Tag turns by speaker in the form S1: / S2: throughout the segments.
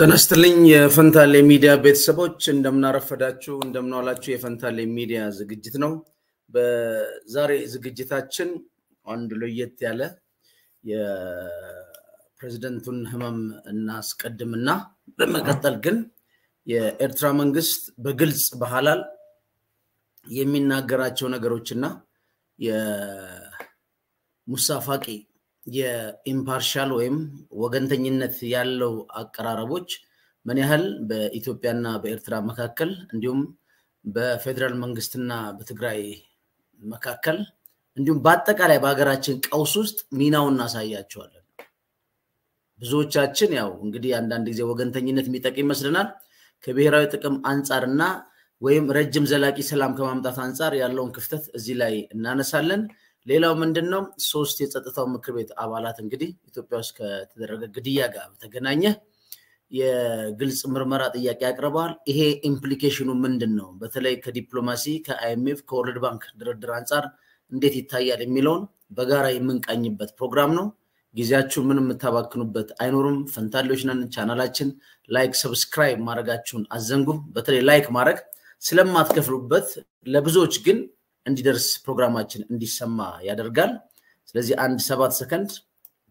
S1: ተነስትልኝ የፈንታሌ ሚዲያ ቤተሰቦች፣ እንደምናረፈዳችሁ እንደምናዋላችሁ። የፈንታሌ ሚዲያ ዝግጅት ነው። በዛሬ ዝግጅታችን አንድ ለየት ያለ የፕሬዝደንቱን ህመም እናስቀድምና በመቀጠል ግን የኤርትራ መንግስት በግልጽ ባህላል የሚናገራቸው ነገሮችና የሙሳ ፋቂ የኢምፓርሻል ወይም ወገንተኝነት ያለው አቀራረቦች ምን ያህል በኢትዮጵያና በኤርትራ መካከል እንዲሁም በፌዴራል መንግስትና በትግራይ መካከል እንዲሁም በአጠቃላይ በሀገራችን ቀውስ ውስጥ ሚናውን እናሳያቸዋለን። ብዙዎቻችን ያው እንግዲህ አንዳንድ ጊዜ ወገንተኝነት የሚጠቅም ይመስልናል። ከብሔራዊ ጥቅም አንጻርና ወይም ረጅም ዘላቂ ሰላም ከማምጣት አንጻር ያለውን ክፍተት እዚህ ላይ እናነሳለን። ሌላው ምንድን ነው? ሶስት የጸጥታው ምክር ቤት አባላት እንግዲህ ኢትዮጵያ ውስጥ ከተደረገ ግድያ ጋር በተገናኘ የግልጽ ምርመራ ጥያቄ አቅርበዋል። ይሄ ኢምፕሊኬሽኑ ምንድን ነው? በተለይ ከዲፕሎማሲ ከአይኤምኤፍ ከወርልድ ባንክ ድርድር አንጻር እንዴት ይታያል የሚለውን በጋራ የምንቃኝበት ፕሮግራም ነው። ጊዜያችሁ ምን የምታባክኑበት አይኖርም። ፈንታሌዎች ነን። ቻናላችን ላይክ፣ ሰብስክራይብ ማድረጋችሁን አዘንጉ። በተለይ ላይክ ማድረግ ስለማትከፍሉበት ለብዙዎች ግን እንዲደርስ ፕሮግራማችን እንዲሰማ ያደርጋል። ስለዚህ አንድ ሰባት ሰከንድ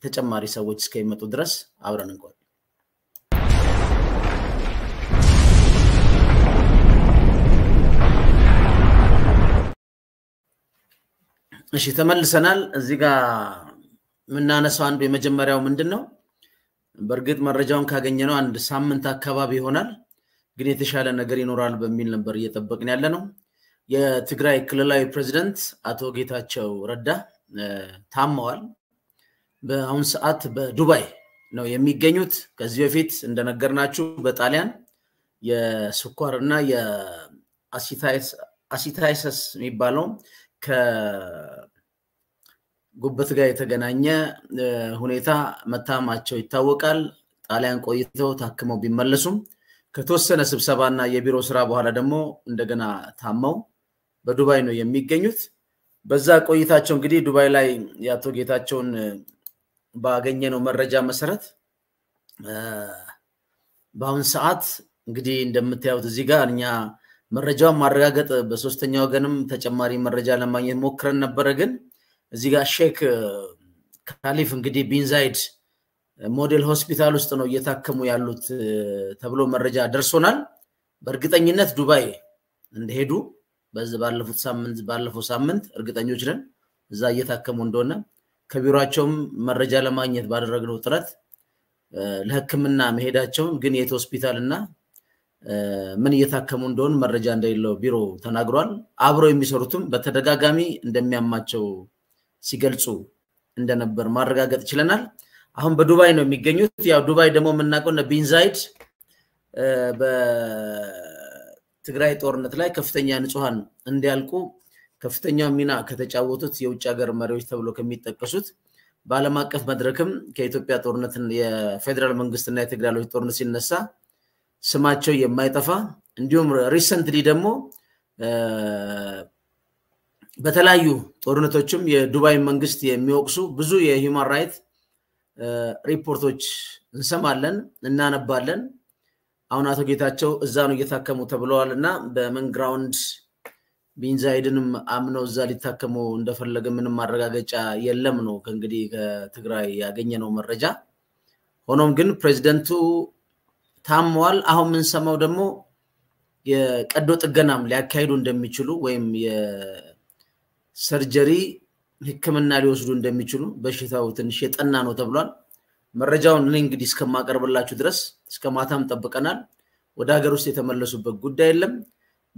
S1: ተጨማሪ ሰዎች እስከሚመጡ ድረስ አብረን እንቆይ። እሺ ተመልሰናል። እዚህ ጋ የምናነሳው አንዱ የመጀመሪያው ምንድን ነው? በእርግጥ መረጃውን ካገኘነው አንድ ሳምንት አካባቢ ይሆናል፣ ግን የተሻለ ነገር ይኖራል በሚል ነበር እየጠበቅን ያለ ነው። የትግራይ ክልላዊ ፕሬዚደንት አቶ ጌታቸው ረዳ ታመዋል። በአሁን ሰዓት በዱባይ ነው የሚገኙት። ከዚህ በፊት እንደነገርናችሁ በጣሊያን የስኳር እና የአሲታይሰስ የሚባለው ከጉበት ጋር የተገናኘ ሁኔታ መታማቸው ይታወቃል። ጣሊያን ቆይተው ታክመው ቢመለሱም ከተወሰነ ስብሰባ እና የቢሮ ስራ በኋላ ደግሞ እንደገና ታመው በዱባይ ነው የሚገኙት። በዛ ቆይታቸው እንግዲህ ዱባይ ላይ የአቶ ጌታቸውን ባገኘነው መረጃ መሰረት በአሁን ሰዓት እንግዲህ እንደምታዩት እዚህ ጋር እኛ መረጃውን ማረጋገጥ በሶስተኛ ወገንም ተጨማሪ መረጃ ለማግኘት ሞክረን ነበረ። ግን እዚህ ጋር ሼክ ካሊፍ እንግዲህ ቢንዛይድ ሞዴል ሆስፒታል ውስጥ ነው እየታከሙ ያሉት ተብሎ መረጃ ደርሶናል። በእርግጠኝነት ዱባይ እንደሄዱ ባለፉት ሳምንት ባለፈው ሳምንት እርግጠኞች ነን እዛ እየታከሙ እንደሆነ ከቢሮቸውም መረጃ ለማግኘት ባደረግነው ጥረት ለሕክምና መሄዳቸውን ግን የት ሆስፒታል እና ምን እየታከሙ እንደሆን መረጃ እንደሌለው ቢሮ ተናግሯል። አብረው የሚሰሩትም በተደጋጋሚ እንደሚያማቸው ሲገልጹ እንደነበር ማረጋገጥ ችለናል። አሁን በዱባይ ነው የሚገኙት። ያው ዱባይ ደግሞ የምናውቀው ቢንዛይድ ትግራይ ጦርነት ላይ ከፍተኛ ንጹሐን እንዲያልቁ ከፍተኛ ሚና ከተጫወቱት የውጭ ሀገር መሪዎች ተብሎ ከሚጠቀሱት በዓለም አቀፍ መድረክም ከኢትዮጵያ ጦርነት የፌዴራል መንግስትና የትግራይ ጦርነት ሲነሳ ስማቸው የማይጠፋ እንዲሁም ሪሰንትሊ ደግሞ በተለያዩ ጦርነቶችም የዱባይ መንግስት የሚወቅሱ ብዙ የሂውማን ራይት ሪፖርቶች እንሰማለን፣ እናነባለን። አሁን አቶ ጌታቸው እዛ ነው እየታከሙ ተብለዋል እና በመንግራውንድ ቢንዛይድንም አምነው እዛ ሊታከሙ እንደፈለገ ምንም ማረጋገጫ የለም ነው ከእንግዲህ ከትግራይ ያገኘነው መረጃ። ሆኖም ግን ፕሬዚደንቱ ታመዋል። አሁን የምንሰማው ደግሞ የቀዶ ጥገናም ሊያካሂዱ እንደሚችሉ ወይም የሰርጀሪ ሕክምና ሊወስዱ እንደሚችሉ በሽታው ትንሽ የጠና ነው ተብሏል። መረጃውን እኔ እንግዲህ እስከማቀርብላችሁ ድረስ እስከ ማታም ጠብቀናል። ወደ ሀገር ውስጥ የተመለሱበት ጉዳይ የለም።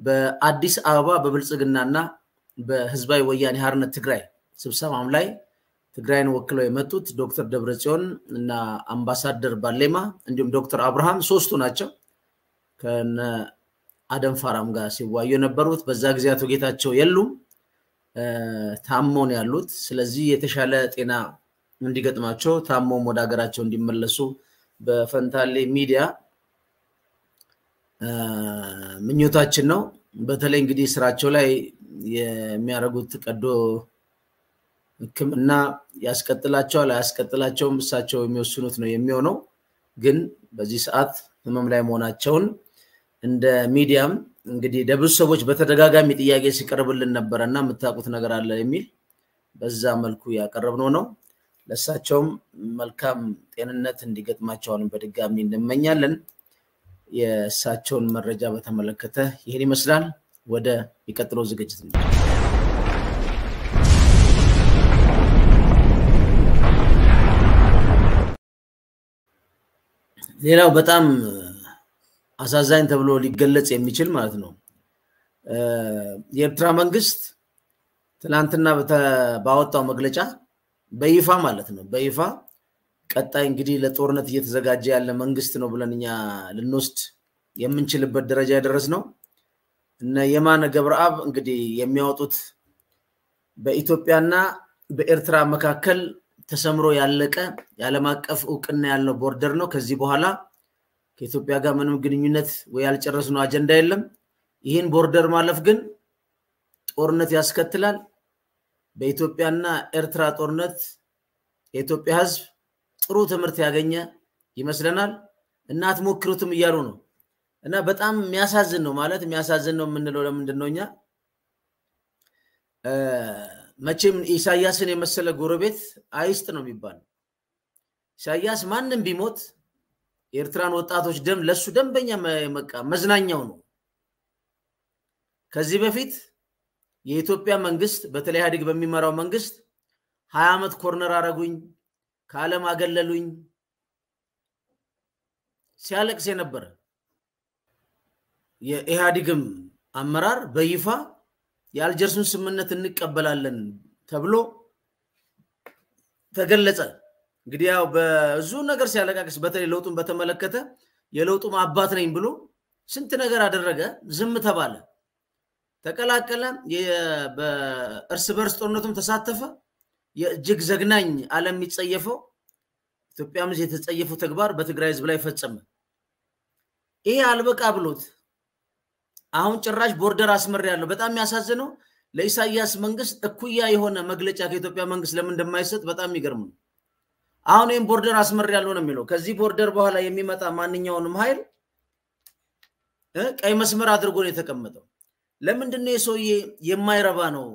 S1: በአዲስ አበባ በብልጽግናና በህዝባዊ ወያኔ ሀርነት ትግራይ ስብሰባም ላይ ትግራይን ወክለው የመጡት ዶክተር ደብረጽዮን እና አምባሳደር ባሌማ እንዲሁም ዶክተር አብርሃም ሶስቱ ናቸው ከነ አደም ፋራም ጋር ሲዋዩ የነበሩት። በዛ ጊዜ አቶ ጌታቸው የሉም፣ ታመው ያሉት። ስለዚህ የተሻለ ጤና እንዲገጥማቸው ታመውም ወደ ሀገራቸው እንዲመለሱ በፈንታሌ ሚዲያ ምኞታችን ነው። በተለይ እንግዲህ ስራቸው ላይ የሚያደርጉት ቀዶ ሕክምና ያስቀጥላቸዋል አያስቀጥላቸውም እሳቸው የሚወስኑት ነው የሚሆነው። ግን በዚህ ሰዓት ህመም ላይ መሆናቸውን እንደ ሚዲያም እንግዲህ ለብዙ ሰዎች በተደጋጋሚ ጥያቄ ሲቀርብልን ነበረ እና የምታውቁት ነገር አለ የሚል በዛ መልኩ ያቀረብነው ነው። ለእሳቸውም መልካም ጤንነት እንዲገጥማቸውን በድጋሚ እንመኛለን። የእሳቸውን መረጃ በተመለከተ ይህን ይመስላል። ወደ ሚቀጥለው ዝግጅት ነው። ሌላው በጣም አሳዛኝ ተብሎ ሊገለጽ የሚችል ማለት ነው የኤርትራ መንግስት ትናንትና ባወጣው መግለጫ በይፋ ማለት ነው። በይፋ ቀጣይ እንግዲህ ለጦርነት እየተዘጋጀ ያለ መንግስት ነው ብለን እኛ ልንወስድ የምንችልበት ደረጃ የደረስ ነው። እነ የማነ ገብረአብ እንግዲህ የሚያወጡት በኢትዮጵያና በኤርትራ መካከል ተሰምሮ ያለቀ የዓለም አቀፍ እውቅና ያለው ቦርደር ነው። ከዚህ በኋላ ከኢትዮጵያ ጋር ምንም ግንኙነት ወይ ያልጨረስነው አጀንዳ የለም። ይህን ቦርደር ማለፍ ግን ጦርነት ያስከትላል። በኢትዮጵያና ኤርትራ ጦርነት የኢትዮጵያ ህዝብ ጥሩ ትምህርት ያገኘ ይመስለናል እና ሞክሩትም እያሉ ነው እና በጣም የሚያሳዝን ነው ማለት የሚያሳዝን ነው የምንለው ለምንድን ነው እኛ መቼም ኢሳያስን የመሰለ ጎረቤት አይስጥ ነው የሚባለው። ኢሳያስ ማንም ቢሞት የኤርትራን ወጣቶች ደም ለሱ ደንበኛ መዝናኛው ነው። ከዚህ በፊት የኢትዮጵያ መንግስት በተለይ ኢህአዴግ በሚመራው መንግስት ሀያ ዓመት ኮርነር አረጉኝ፣ ከዓለም አገለሉኝ ሲያለቅስ የነበረ የኢህአዴግም አመራር በይፋ የአልጀርሱን ስምምነት እንቀበላለን ተብሎ ተገለጸ። እንግዲህ ያው በብዙ ነገር ሲያለቃቅስ በተለይ ለውጡን በተመለከተ የለውጡም አባት ነኝ ብሎ ስንት ነገር አደረገ፣ ዝም ተባለ። ተቀላቀለ፣ በእርስ በርስ ጦርነቱም ተሳተፈ። የእጅግ ዘግናኝ ዓለም የሚጸየፈው ኢትዮጵያም የተጸየፈው ተግባር በትግራይ ህዝብ ላይ ፈጸመ። ይሄ አልበቃ ብሎት አሁን ጭራሽ ቦርደር አስመር ያለው በጣም የሚያሳዝነው ለኢሳያስ መንግስት እኩያ የሆነ መግለጫ ከኢትዮጵያ መንግስት ለምን እንደማይሰጥ በጣም የሚገርም ነው። አሁን ይህም ቦርደር አስመር ያለው ነው የሚለው ከዚህ ቦርደር በኋላ የሚመጣ ማንኛውንም ኃይል ቀይ መስመር አድርጎ ነው የተቀመጠው። ለምንድነው የሰውዬ የማይረባ ነው?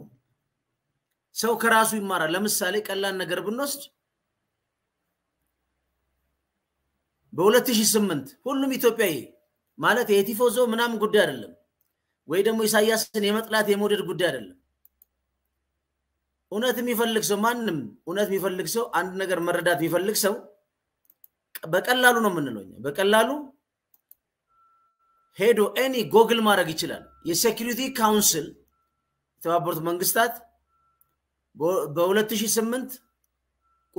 S1: ሰው ከራሱ ይማራል። ለምሳሌ ቀላል ነገር ብንወስድ በ2008 ሁሉም ኢትዮጵያዊ ማለት የቲፎዞ ምናምን ጉዳይ አይደለም፣ ወይ ደግሞ ኢሳያስን የመጥላት የመውደድ ጉዳይ አይደለም። እውነት የሚፈልግ ሰው ማንም እውነት የሚፈልግ ሰው አንድ ነገር መረዳት የሚፈልግ ሰው በቀላሉ ነው የምንለው በቀላሉ ሄዶ ኤኒ ጎግል ማድረግ ይችላል። የሴኪሪቲ ካውንስል የተባበሩት መንግስታት በ2008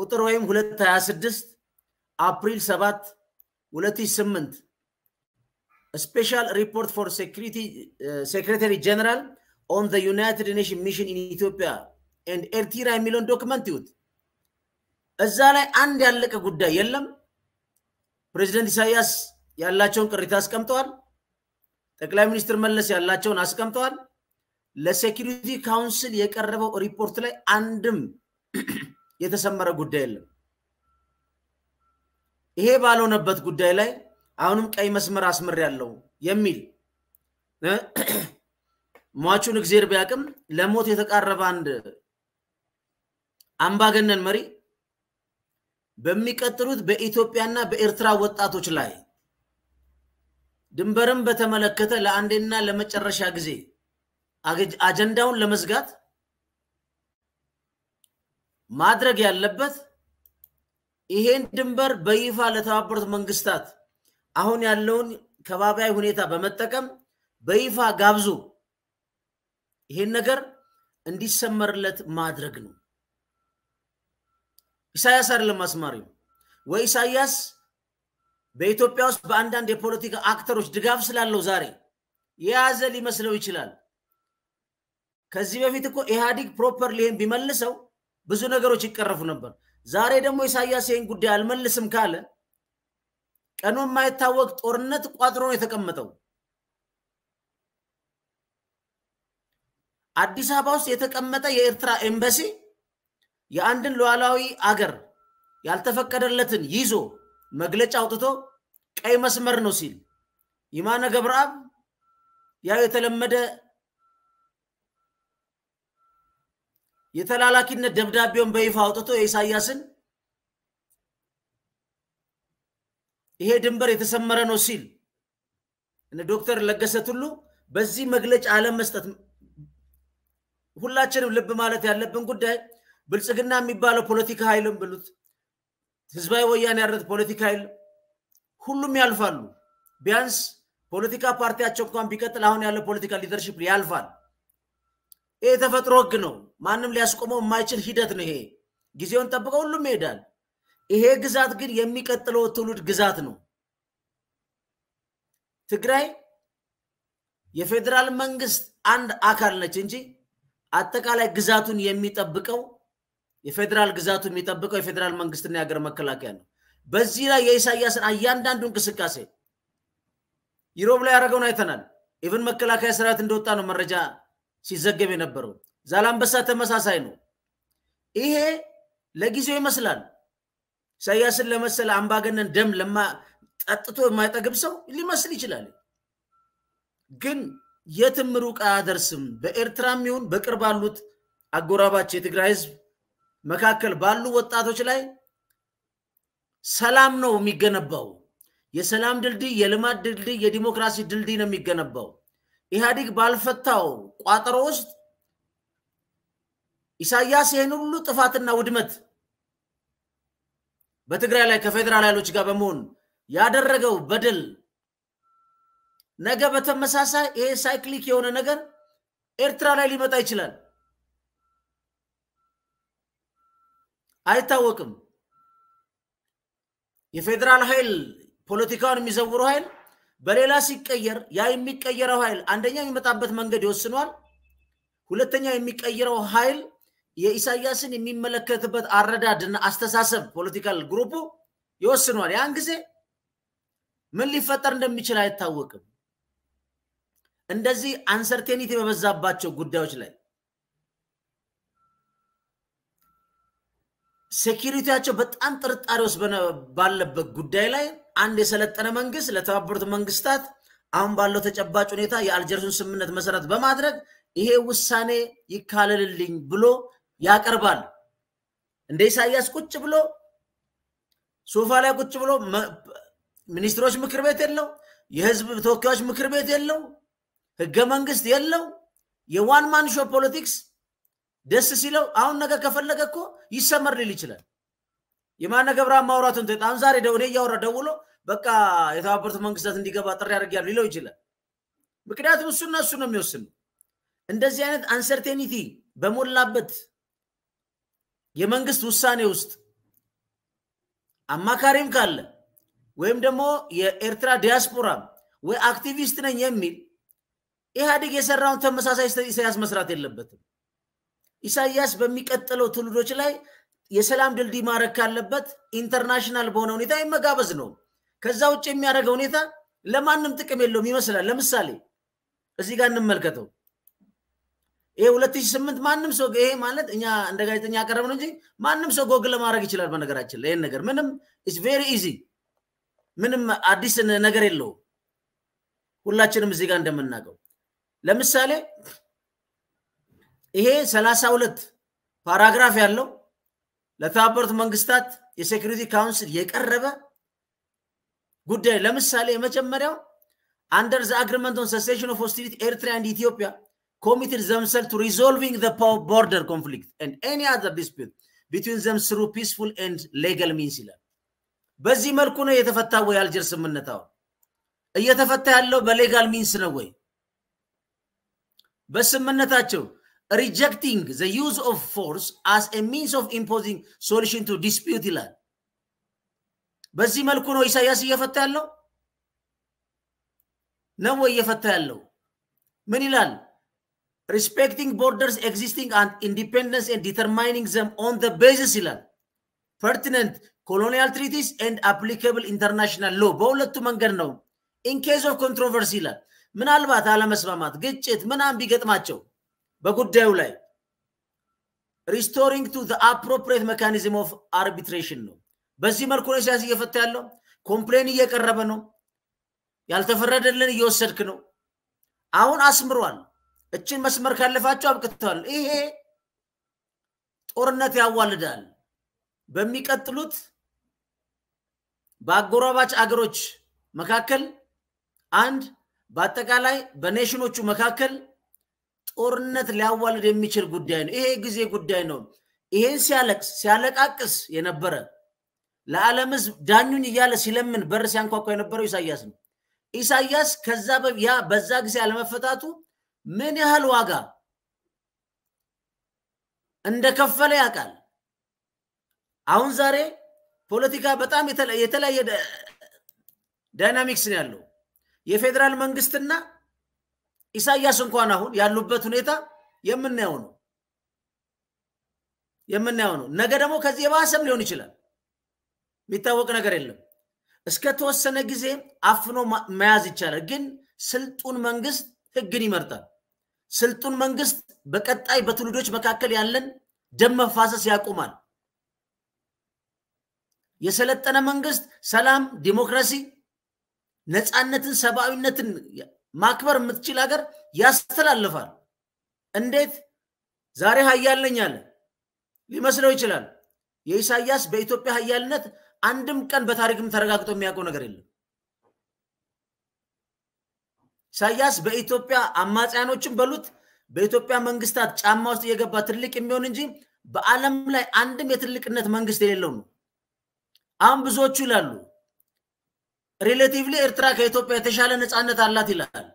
S1: ቁጥር ወይም 226 አፕሪል 7 2008 ስፔሻል ሪፖርት ፎር ሴክሬታሪ ጀነራል ኦን ዘ ዩናይትድ ኔሽን ሚሽን ኢን ኢትዮጵያ ኤንድ ኤርትራ የሚለውን ዶክመንት ይዩት። እዛ ላይ አንድ ያለቀ ጉዳይ የለም። ፕሬዚደንት ኢሳያስ ያላቸውን ቅሬታ አስቀምጠዋል። ጠቅላይ ሚኒስትር መለስ ያላቸውን አስቀምጠዋል። ለሴኪሪቲ ካውንስል የቀረበው ሪፖርት ላይ አንድም የተሰመረ ጉዳይ የለም። ይሄ ባልሆነበት ጉዳይ ላይ አሁንም ቀይ መስመር አስምር ያለው የሚል ሟቹን እግዜር ቢያቅም ለሞት የተቃረበ አንድ አምባገነን መሪ በሚቀጥሉት በኢትዮጵያና በኤርትራ ወጣቶች ላይ ድንበርን በተመለከተ ለአንዴና ለመጨረሻ ጊዜ አጀንዳውን ለመዝጋት ማድረግ ያለበት ይሄን ድንበር በይፋ ለተባበሩት መንግስታት አሁን ያለውን ከባቢያዊ ሁኔታ በመጠቀም በይፋ ጋብዞ ይሄን ነገር እንዲሰመርለት ማድረግ ነው። ኢሳያስ አይደለም አስማሪው ወይ ኢሳያስ በኢትዮጵያ ውስጥ በአንዳንድ የፖለቲካ አክተሮች ድጋፍ ስላለው ዛሬ የያዘ ሊመስለው ይችላል። ከዚህ በፊት እኮ ኢህአዲግ ፕሮፐርሊ ይህን ቢመልሰው ብዙ ነገሮች ይቀረፉ ነበር። ዛሬ ደግሞ ኢሳያስ ይህን ጉዳይ አልመልስም ካለ ቀኑ የማይታወቅ ጦርነት ቋጥሮ ነው የተቀመጠው። አዲስ አበባ ውስጥ የተቀመጠ የኤርትራ ኤምባሲ የአንድን ሉዓላዊ አገር ያልተፈቀደለትን ይዞ መግለጫ አውጥቶ ቀይ መስመር ነው ሲል ይማነ ገብረአብ ያው የተለመደ የተላላኪነት ደብዳቤውን በይፋ አውጥቶ የኢሳያስን ይሄ ድንበር የተሰመረ ነው ሲል እነ ዶክተር ለገሰ ቱሉ በዚህ መግለጫ አለመስጠት ሁላችንም ልብ ማለት ያለብን ጉዳይ ብልጽግና የሚባለው ፖለቲካ ኃይልም ብሉት ህዝባዊ ወያኔ ያረት ፖለቲካ የለም። ሁሉም ያልፋሉ። ቢያንስ ፖለቲካ ፓርቲያቸው እንኳን ቢቀጥል አሁን ያለ ፖለቲካ ሊደርሽፕ ያልፋል። ይህ የተፈጥሮ ህግ ነው። ማንም ሊያስቆመው የማይችል ሂደት ነው። ይሄ ጊዜውን ጠብቀው ሁሉም ይሄዳል። ይሄ ግዛት ግን የሚቀጥለው ትውልድ ግዛት ነው። ትግራይ የፌዴራል መንግስት አንድ አካል ነች እንጂ አጠቃላይ ግዛቱን የሚጠብቀው የፌዴራል ግዛቱ የሚጠብቀው የፌዴራል መንግስትና የሀገር መከላከያ ነው። በዚህ ላይ የኢሳያስን እያንዳንዱ እንቅስቃሴ ይሮብ ላይ ያደረገውን አይተናል። ኢቨን መከላከያ ስርዓት እንደወጣ ነው መረጃ ሲዘገብ የነበረው። ዛላንበሳ ተመሳሳይ ነው። ይሄ ለጊዜው ይመስላል ኢሳያስን ለመሰለ አምባገነን ደም ጠጥቶ የማይጠግብ ሰው ሊመስል ይችላል። ግን የትም ሩቅ አያደርስም። በኤርትራም ይሁን በቅርብ አሉት አጎራባች የትግራይ ህዝብ መካከል ባሉ ወጣቶች ላይ ሰላም ነው የሚገነባው። የሰላም ድልድይ፣ የልማት ድልድይ፣ የዲሞክራሲ ድልድይ ነው የሚገነባው። ኢህአዲግ ባልፈታው ቋጠሮ ውስጥ ኢሳያስ ይህን ሁሉ ጥፋትና ውድመት በትግራይ ላይ ከፌዴራል ኃይሎች ጋር በመሆን ያደረገው በደል ነገ በተመሳሳይ ይሄ ሳይክሊክ የሆነ ነገር ኤርትራ ላይ ሊመጣ ይችላል። አይታወቅም። የፌዴራል ኃይል ፖለቲካውን የሚዘውሩ ኃይል በሌላ ሲቀየር ያ የሚቀየረው ኃይል አንደኛ የሚመጣበት መንገድ ይወስኗል። ሁለተኛ የሚቀይረው ኃይል የኢሳያስን የሚመለከትበት አረዳድና አስተሳሰብ ፖለቲካል ግሩፑ ይወስኗል። ያን ጊዜ ምን ሊፈጠር እንደሚችል አይታወቅም። እንደዚህ አንሰርቴኒቲ በበዛባቸው ጉዳዮች ላይ ሴኪሪቲያቸው በጣም ጥርጣሬ ውስጥ ባለበት ጉዳይ ላይ አንድ የሰለጠነ መንግስት ለተባበሩት መንግስታት አሁን ባለው ተጨባጭ ሁኔታ የአልጀርሱን ስምምነት መሰረት በማድረግ ይሄ ውሳኔ ይካለልልኝ ብሎ ያቀርባል። እንደ ኢሳያስ ቁጭ ብሎ ሶፋ ላይ ቁጭ ብሎ ሚኒስትሮች ምክር ቤት የለው፣ የህዝብ ተወካዮች ምክር ቤት የለው፣ ህገ መንግስት የለው። የዋን ማን ሾ ፖለቲክስ ደስ ሲለው አሁን ነገ ከፈለገ እኮ ይሰመር ሊል ይችላል። የማነ ገብረአብ ማውራቱን አሁን ዛሬ እኔ እያወራ ደውሎ በቃ የተባበሩት መንግስታት እንዲገባ ጥሪ አድርጌያለሁ ሊለው ይችላል። ምክንያቱም እሱና እሱ ነው የሚወስኑ። እንደዚህ አይነት አንሰርቴኒቲ በሞላበት የመንግስት ውሳኔ ውስጥ አማካሪም ካለ ወይም ደግሞ የኤርትራ ዲያስፖራ ወይ አክቲቪስት ነኝ የሚል ኢህአዴግ የሰራውን ተመሳሳይ ኢሳያስ መስራት የለበትም። ኢሳያስ በሚቀጥለው ትውልዶች ላይ የሰላም ድልድይ ማድረግ ካለበት ኢንተርናሽናል በሆነ ሁኔታ ይመጋበዝ ነው። ከዛ ውጭ የሚያደርገው ሁኔታ ለማንም ጥቅም የለውም ይመስላል። ለምሳሌ እዚህ ጋር እንመልከተው። ይሄ 2008 ማንም ሰው ይሄ ማለት እኛ እንደ ጋዜጠኛ ያቀረብ ነው እንጂ ማንም ሰው ጎግል ለማድረግ ይችላል። በነገራችን ላይ ይህን ነገር ምንም ኢትስ ቬሪ ኢዚ፣ ምንም አዲስ ነገር የለውም። ሁላችንም እዚህ ጋር እንደምናውቀው ለምሳሌ ይሄ 32 ፓራግራፍ ያለው ለተባበሩት መንግስታት የሴኩሪቲ ካውንስል የቀረበ ጉዳይ ለምሳሌ የመጀመሪያው አንደር ዘ አግሪመንት ኦን ሰሴሽን ኦፍ ሆስቲሊቲ ኤርትራ ንድ ኢትዮጵያ ኮሚትድ ዘምሰል ቱ ሪዞልቪንግ ዘ ቦርደር ኮንፍሊክት ኤንድ ኤኒ አዘር ዲስፒት ቢትዊን ዘም ስሩ ፒስፉል ኤንድ ሌጋል ሚንስ ይላል። በዚህ መልኩ ነው የተፈታ ወይ? አልጀር ስምምነት አሁን እየተፈታ ያለው በሌጋል ሚንስ ነው ወይ? በስምምነታቸው rejecting the use of force as a means of imposing solution to dispute ይላል። በዚህ መልኩ ነው ኢሳያስ እየፈታ ያለው ነው ወይ እየፈታ ያለው? ምን ይላል? respecting borders existing and independence and determining them on the basis ይላል pertinent colonial treaties and applicable international law በሁለቱ መንገድ ነው in case of controversy ይላል ምናልባት አለመስማማት ግጭት ምናምን ቢገጥማቸው በጉዳዩ ላይ ሪስቶሪንግ ቱ አፕሮፕሬት መካኒዝም ኦፍ አርቢትሬሽን ነው። በዚህ መልኩ ነው ሲያስ እየፈታ ያለው። ኮምፕሌን እየቀረበ ነው። ያልተፈረደልን እየወሰድክ ነው። አሁን አስምሯል። እችን መስመር ካለፋቸው አብቅተዋል። ይሄ ጦርነት ያዋልዳል። በሚቀጥሉት በአጎራባች አገሮች መካከል አንድ፣ በአጠቃላይ በኔሽኖቹ መካከል ጦርነት ሊያዋልድ የሚችል ጉዳይ ነው። ይሄ ጊዜ ጉዳይ ነው። ይሄን ሲያለቅስ ሲያለቃቅስ የነበረ ለዓለም ሕዝብ ዳኙን እያለ ሲለምን በር ሲያንኳኳ የነበረው ኢሳያስ ነው። ኢሳያስ ከዛ ያ በዛ ጊዜ አለመፈታቱ ምን ያህል ዋጋ እንደከፈለ ያውቃል። አሁን ዛሬ ፖለቲካ በጣም የተለያየ ዳይናሚክስ ነው ያለው የፌዴራል መንግስትና ኢሳያስ እንኳን አሁን ያሉበት ሁኔታ የምናየው ነው የምናየው ነው። ነገ ደግሞ ከዚህ የባሰም ሊሆን ይችላል። የሚታወቅ ነገር የለም። እስከ ተወሰነ ጊዜ አፍኖ መያዝ ይቻላል። ግን ስልጡን መንግስት ህግን ይመርጣል። ስልጡን መንግስት በቀጣይ በትውልዶች መካከል ያለን ደም መፋሰስ ያቆማል። የሰለጠነ መንግስት ሰላም፣ ዲሞክራሲ፣ ነፃነትን፣ ሰብአዊነትን ማክበር የምትችል ሀገር ያስተላልፋል። እንዴት ዛሬ ሀያል ነኝ አለ። ሊመስለው ይችላል። የኢሳያስ በኢትዮጵያ ሀያልነት አንድም ቀን በታሪክም ተረጋግጦ የሚያውቀው ነገር የለም። ኢሳያስ በኢትዮጵያ አማጽያኖችን በሉት በኢትዮጵያ መንግስታት ጫማ ውስጥ እየገባ ትልቅ የሚሆን እንጂ በዓለም ላይ አንድም የትልቅነት መንግስት የሌለው ነው። አሁን ብዙዎቹ ይላሉ ሪሌቲቭሊ ኤርትራ ከኢትዮጵያ የተሻለ ነፃነት አላት ይላል።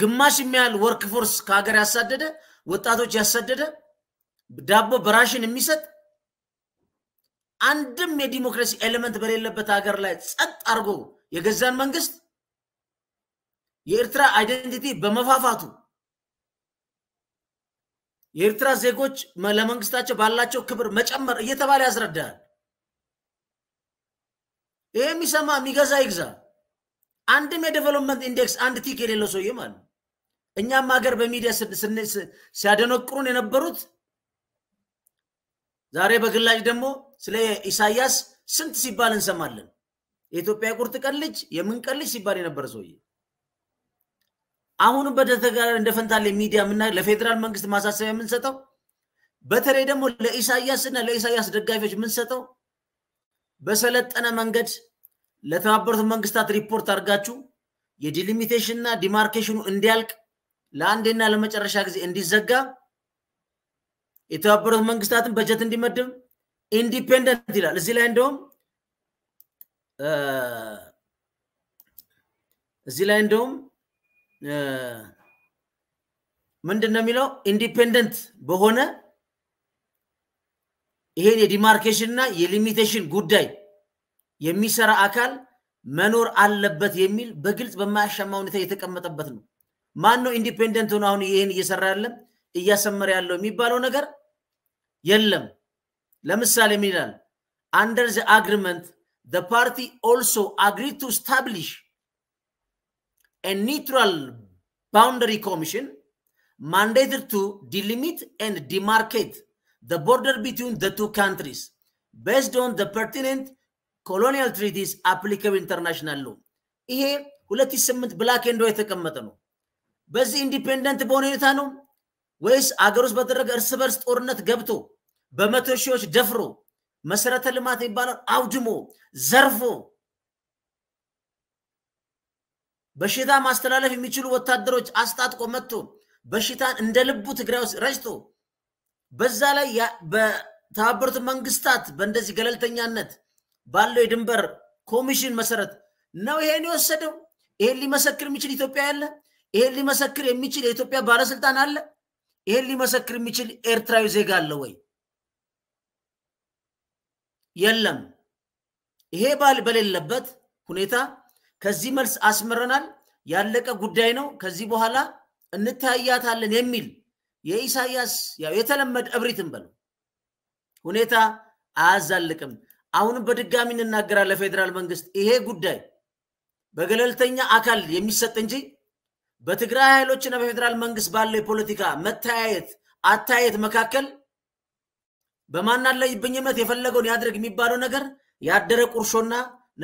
S1: ግማሽ የሚያህል ወርክፎርስ ከሀገር ያሳደደ ወጣቶች ያሳደደ ዳቦ በራሽን የሚሰጥ አንድም የዲሞክራሲ ኤሌመንት በሌለበት ሀገር ላይ ጸጥ አድርጎ የገዛን መንግስት የኤርትራ አይደንቲቲ በመፋፋቱ የኤርትራ ዜጎች ለመንግስታቸው ባላቸው ክብር መጨመር እየተባለ ያስረዳል። ይሄ የሚሰማ የሚገዛ ይግዛ። አንድም የዴቨሎፕመንት ኢንዴክስ አንድ ቲክ የሌለው ሰውዬ ማለት እኛም ሀገር በሚዲያ ሲያደነቅሩን የነበሩት ዛሬ በግላጭ ደግሞ ስለ ኢሳያስ ስንት ሲባል እንሰማለን። የኢትዮጵያ ቁርጥ ቀን ልጅ የምን ቀን ልጅ ሲባል የነበረ ሰውዬ አሁንም በተጋር እንደ ሚዲያ ምና ለፌዴራል መንግስት ማሳሰቢያ የምንሰጠው በተለይ ደግሞ ለኢሳያስ እና ለኢሳያስ ደጋፊዎች የምንሰጠው በሰለጠነ መንገድ ለተባበሩት መንግስታት ሪፖርት አድርጋችሁ የዲሊሚቴሽን ዲማርኬሽኑ እንዲያልቅ ለአንዴና ለመጨረሻ ጊዜ እንዲዘጋ የተባበሩት መንግስታትን በጀት እንዲመድብ ኢንዲፔንደንት ይላል። እዚህ ላይ እንደውም እዚህ ላይ እንደውም ምንድን ነው የሚለው ኢንዲፔንደንት በሆነ ይሄን የዲማርኬሽን እና የሊሚቴሽን ጉዳይ የሚሰራ አካል መኖር አለበት የሚል በግልጽ በማያሻማ ሁኔታ የተቀመጠበት ነው። ማን ነው ኢንዲፔንደንት ሆኖ አሁን ይህን እየሰራ ያለም እያሰመረ ያለው የሚባለው ነገር የለም። ለምሳሌ ምን ይላል? አንደር ዘ አግሪመንት ዘ ፓርቲ ኦልሶ አግሪ ቱ ስታብሊሽ ኒትራል ባውንደሪ ኮሚሽን ማንዴትድ ቱ ዲሊሚት ኤንድ ዲማርኬት the border between the two countries based on the pertinent ኮሎኒያል ትሪቲስ አፕሊካብል ኢንተርናሽናል ሎ ይሄ ሁለት ስምንት ብላክ ኤንድ ዋይት የተቀመጠ ነው። በዚህ ኢንዲፔንደንት በሆነ ሁኔታ ነው ወይስ አገር ውስጥ በተደረገ እርስ በርስ ጦርነት ገብቶ በመቶ ሺዎች ደፍሮ መሰረተ ልማት የሚባለው አውድሞ ዘርፎ በሽታ ማስተላለፍ የሚችሉ ወታደሮች አስታጥቆ መጥቶ በሽታን እንደ ልቡ ትግራይ ውስጥ ረጭቶ በዛ ላይ በተባበሩት መንግስታት በእንደዚህ ገለልተኛነት ባለው የድንበር ኮሚሽን መሰረት ነው ይሄን የወሰደው። ይሄን ሊመሰክር የሚችል ኢትዮጵያ ያለ፣ ይሄን ሊመሰክር የሚችል የኢትዮጵያ ባለስልጣን አለ፣ ይሄን ሊመሰክር የሚችል ኤርትራዊ ዜጋ አለ ወይ? የለም። ይሄ ባል በሌለበት ሁኔታ ከዚህ መልስ አስምረናል፣ ያለቀ ጉዳይ ነው፣ ከዚህ በኋላ እንተያያታለን የሚል የኢሳያስ ያው የተለመደ እብሪትን በለው ሁኔታ አያዛልቅም። አሁንም በድጋሚ እንናገራለን ለፌዴራል መንግስት ይሄ ጉዳይ በገለልተኛ አካል የሚሰጥ እንጂ በትግራይ ኃይሎችና በፌዴራል መንግስት ባለው የፖለቲካ መተያየት አታየት መካከል በማናለይብኝነት የፈለገውን ያድርግ የሚባለው ነገር ያደረ ቁርሾና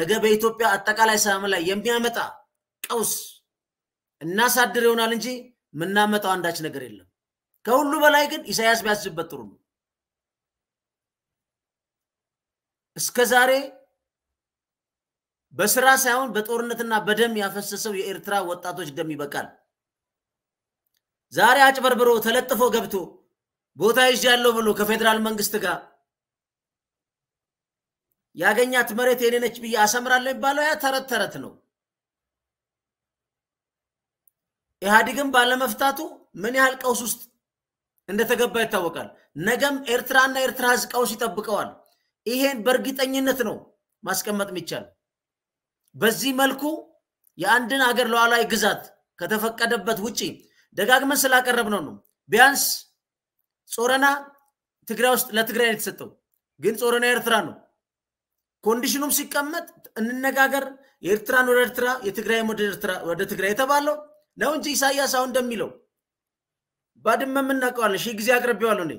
S1: ነገ በኢትዮጵያ አጠቃላይ ሰላም ላይ የሚያመጣ ቀውስ እናሳድር ይሆናል እንጂ የምናመጣው አንዳች ነገር የለም። ከሁሉ በላይ ግን ኢሳያስ ቢያስብበት ጥሩ ነው። እስከ ዛሬ በስራ ሳይሆን በጦርነትና በደም ያፈሰሰው የኤርትራ ወጣቶች ደም ይበቃል። ዛሬ አጭበርብሮ ተለጥፎ ገብቶ ቦታ ያለው ብሎ ከፌዴራል መንግስት ጋር ያገኛት መሬት የኔ ነች ብዬ አሰምራለሁ የሚባለው ያ ተረት ተረት ነው። ኢህአዲግን ባለመፍታቱ ምን ያህል ቀውስ ውስጥ እንደተገባ ይታወቃል። ነገም ኤርትራና ኤርትራ ሕዝብ ቀውስ ይጠብቀዋል። ይሄን በእርግጠኝነት ነው ማስቀመጥ የሚቻል። በዚህ መልኩ የአንድን ሀገር ሉዓላዊ ግዛት ከተፈቀደበት ውጪ ደጋግመን ስላቀረብነው ነው። ቢያንስ ጾረና ትግራይ ውስጥ ለትግራይ ነው የተሰጠው፣ ግን ጾረና ኤርትራ ነው። ኮንዲሽኑም ሲቀመጥ እንነጋገር፣ የኤርትራን ወደ ኤርትራ፣ የትግራይም ወደ ትግራይ የተባለው ነው እንጂ ኢሳያስ አሁን እንደሚለው ባድመ የምናውቀዋለን። ሺህ ጊዜ አቅርቤዋለሁ እኔ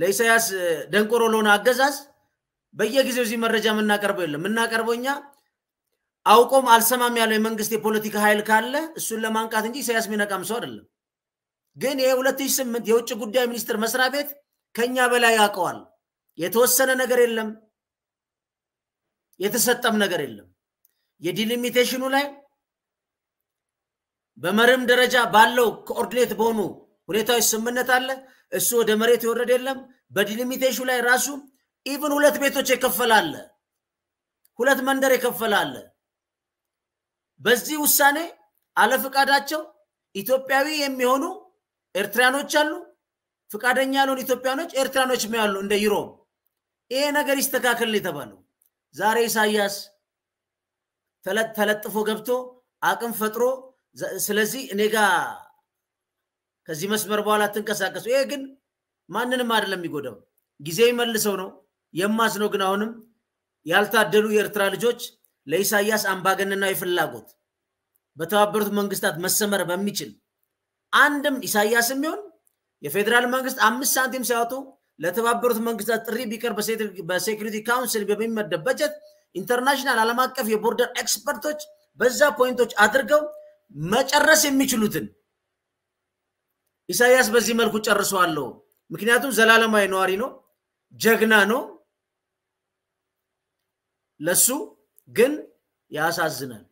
S1: ለኢሳያስ ደንቆሮ ለሆነ አገዛዝ በየጊዜው እዚህ መረጃ የምናቀርበው የለም። የምናቀርበው እኛ አውቆም አልሰማም ያለው የመንግስት የፖለቲካ ኃይል ካለ እሱን ለማንቃት እንጂ ኢሳያስ የሚነቃም ሰው አይደለም። ግን ይሄ 2008 የውጭ ጉዳይ ሚኒስትር መስሪያ ቤት ከኛ በላይ ያውቀዋል። የተወሰነ ነገር የለም፣ የተሰጠም ነገር የለም። የዲሊሚቴሽኑ ላይ በመርህም ደረጃ ባለው ኮኦርዲኔት በሆኑ ሁኔታዎች ስምምነት አለ። እሱ ወደ መሬት የወረደ የለም። በዲሊሚቴሽኑ ላይ ራሱ ኢቭን ሁለት ቤቶች የከፈላለ ሁለት መንደር የከፈላለ። በዚህ ውሳኔ አለፍቃዳቸው ኢትዮጵያዊ የሚሆኑ ኤርትራኖች አሉ፣ ፍቃደኛ ያልሆኑ ኢትዮጵያኖች ኤርትራኖች ያሉ እንደ ይሮ ይሄ ነገር ይስተካከል የተባለው ዛሬ ኢሳያስ ተለጥፎ ገብቶ አቅም ፈጥሮ ስለዚህ እኔ ጋ ከዚህ መስመር በኋላ ትንቀሳቀሱ። ይሄ ግን ማንንም አይደለም የሚጎዳው፣ ጊዜ መልሰው ነው የማዝነው። ግን አሁንም ያልታደሉ የኤርትራ ልጆች ለኢሳያስ አምባገነናዊ ፍላጎት በተባበሩት መንግስታት መሰመር በሚችል አንድም ኢሳያስም ቢሆን የፌዴራል መንግስት አምስት ሳንቲም ሲያወጡ ለተባበሩት መንግስታት ጥሪ ቢቀር በሴኩሪቲ ካውንስል በሚመደብ በጀት ኢንተርናሽናል ዓለም አቀፍ የቦርደር ኤክስፐርቶች በዛ ፖይንቶች አድርገው መጨረስ የሚችሉትን ኢሳያስ በዚህ መልኩ ጨርሰዋለሁ። ምክንያቱም ዘላለማዊ ነዋሪ ነው፣ ጀግና ነው። ለሱ ግን ያሳዝናል።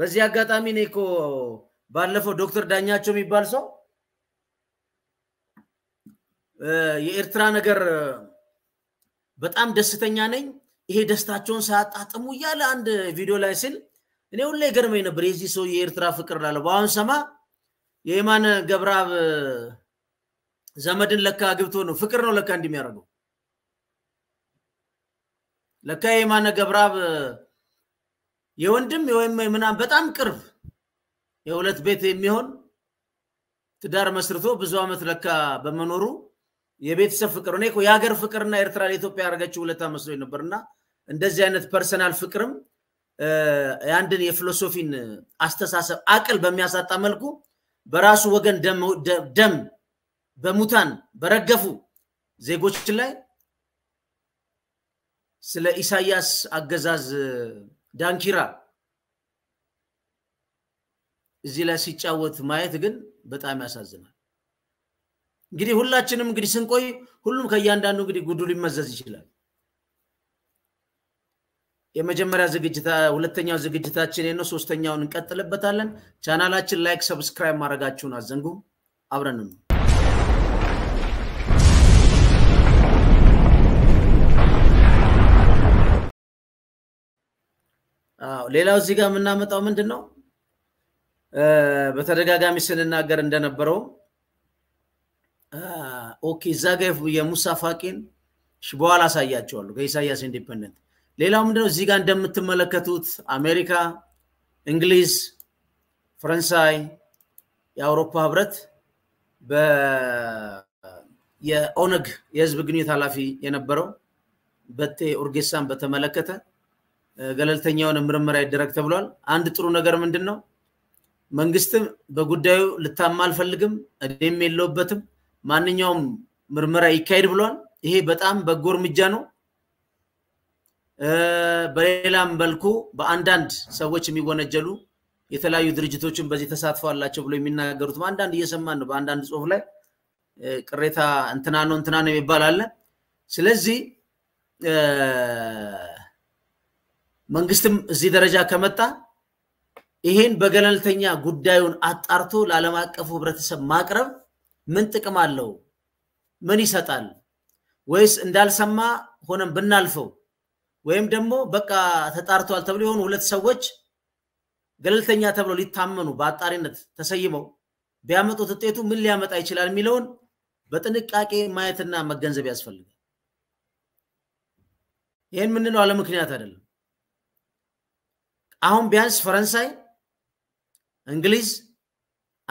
S1: በዚህ አጋጣሚ እኔ እኮ ባለፈው ዶክተር ዳኛቸው የሚባል ሰው የኤርትራ ነገር በጣም ደስተኛ ነኝ፣ ይሄ ደስታቸውን ሳያጣጥሙ እያለ አንድ ቪዲዮ ላይ ሲል እኔ ላይ ገርመኝ ነበር የዚህ ሰው የኤርትራ ፍቅር ላለው። በአሁን ሰማ የየማነ ገብረአብ ዘመድን ለካ ግብቶ ነው ፍቅር ነው ለካ እንደሚያደርገው ለካ የየማነ ገብረአብ የወንድም ወይም ምናምን በጣም ቅርብ የሁለት ቤት የሚሆን ትዳር መስርቶ ብዙ ዓመት ለካ በመኖሩ የቤተሰብ ፍቅር እኔ የሀገር ፍቅርና ኤርትራ ለኢትዮጵያ ያደረገችው ውለታ መስሎኝ ነበርና እንደዚህ አይነት ፐርሰናል ፍቅርም የአንድን የፊሎሶፊን አስተሳሰብ አቅል በሚያሳጣ መልኩ በራሱ ወገን ደም በሙታን በረገፉ ዜጎች ላይ ስለ ኢሳያስ አገዛዝ ዳንኪራ እዚህ ላይ ሲጫወት ማየት ግን በጣም ያሳዝናል። እንግዲህ ሁላችንም እንግዲህ ስንቆይ ሁሉም ከእያንዳንዱ እንግዲህ ጉዱ ሊመዘዝ ይችላል። የመጀመሪያ ዝግጅታ ሁለተኛው ዝግጅታችን ነው። ሶስተኛውን እንቀጥልበታለን። ቻናላችን ላይክ፣ ሰብስክራይብ ማድረጋችሁን አዘንጉ። አብረን ሌላው እዚህ ጋር የምናመጣው ምንድን ነው? በተደጋጋሚ ስንናገር እንደነበረው ኦኬ፣ እዛ ጋ የሙሳ ፋቂን በኋላ አሳያቸዋለሁ ከኢሳያስ ኢንዲፐንደንት ሌላው ምንድነው እዚህ ጋር እንደምትመለከቱት አሜሪካ፣ እንግሊዝ፣ ፈረንሳይ፣ የአውሮፓ ህብረት የኦነግ የህዝብ ግንኙነት ኃላፊ የነበረው በቴ ኡርጌሳን በተመለከተ ገለልተኛ የሆነ ምርመራ ይደረግ ተብሏል። አንድ ጥሩ ነገር ምንድን ነው? መንግስትም በጉዳዩ ልታማ አልፈልግም፣ እኔም የለውበትም፣ ማንኛውም ምርመራ ይካሄድ ብሏል። ይሄ በጣም በጎ እርምጃ ነው። በሌላም መልኩ በአንዳንድ ሰዎች የሚወነጀሉ የተለያዩ ድርጅቶችን በዚህ ተሳትፎ አላቸው ብሎ የሚናገሩትም አንዳንድ እየሰማን ነው። በአንዳንድ ጽሁፍ ላይ ቅሬታ እንትና ነው እንትና ነው የሚባል አለ። ስለዚህ መንግስትም እዚህ ደረጃ ከመጣ ይሄን በገለልተኛ ጉዳዩን አጣርቶ ለዓለም አቀፉ ህብረተሰብ ማቅረብ ምን ጥቅም አለው? ምን ይሰጣል? ወይስ እንዳልሰማ ሆነን ብናልፈው ወይም ደግሞ በቃ ተጣርተዋል ተብሎ የሆኑ ሁለት ሰዎች ገለልተኛ ተብለው ሊታመኑ በአጣሪነት ተሰይመው ቢያመጡት ውጤቱ ምን ሊያመጣ ይችላል የሚለውን በጥንቃቄ ማየትና መገንዘብ ያስፈልጋል። ይህን ምንለው አለ ምክንያት አይደለም። አሁን ቢያንስ ፈረንሳይ፣ እንግሊዝ፣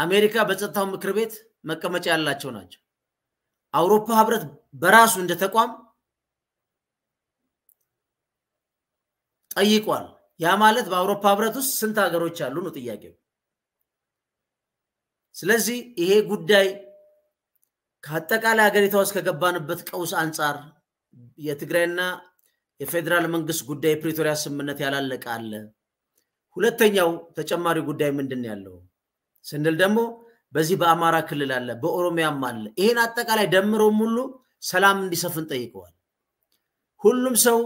S1: አሜሪካ በጸጥታው ምክር ቤት መቀመጫ ያላቸው ናቸው። አውሮፓ ህብረት በራሱ እንደ ተቋም ጠይቋል። ያ ማለት በአውሮፓ ህብረት ውስጥ ስንት ሀገሮች አሉ ነው ጥያቄው። ስለዚህ ይሄ ጉዳይ ከአጠቃላይ ሀገሪቷ ውስጥ ከገባንበት ቀውስ አንጻር የትግራይና የፌዴራል መንግስት ጉዳይ የፕሪቶሪያ ስምምነት ያላለቀ አለ። ሁለተኛው ተጨማሪ ጉዳይ ምንድን ያለው ስንል ደግሞ በዚህ በአማራ ክልል አለ፣ በኦሮሚያም አለ። ይሄን አጠቃላይ ደምረውም ሁሉ ሰላም እንዲሰፍን ጠይቀዋል። ሁሉም ሰው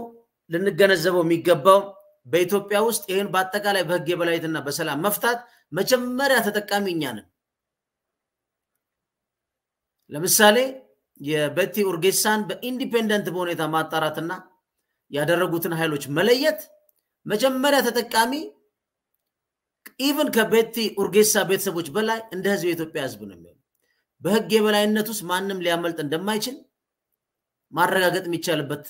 S1: ልንገነዘበው የሚገባው በኢትዮጵያ ውስጥ ይህን በአጠቃላይ በህግ የበላይትና በሰላም መፍታት መጀመሪያ ተጠቃሚ እኛ ነን። ለምሳሌ የቤቲ ኡርጌሳን በኢንዲፔንደንት በሁኔታ ማጣራትና ያደረጉትን ኃይሎች መለየት መጀመሪያ ተጠቃሚ ኢቭን ከቤቲ ኡርጌሳ ቤተሰቦች በላይ እንደ ህዝብ የኢትዮጵያ ህዝብ ነው የሚሆነው። በህግ የበላይነት ውስጥ ማንም ሊያመልጥ እንደማይችል ማረጋገጥ የሚቻልበት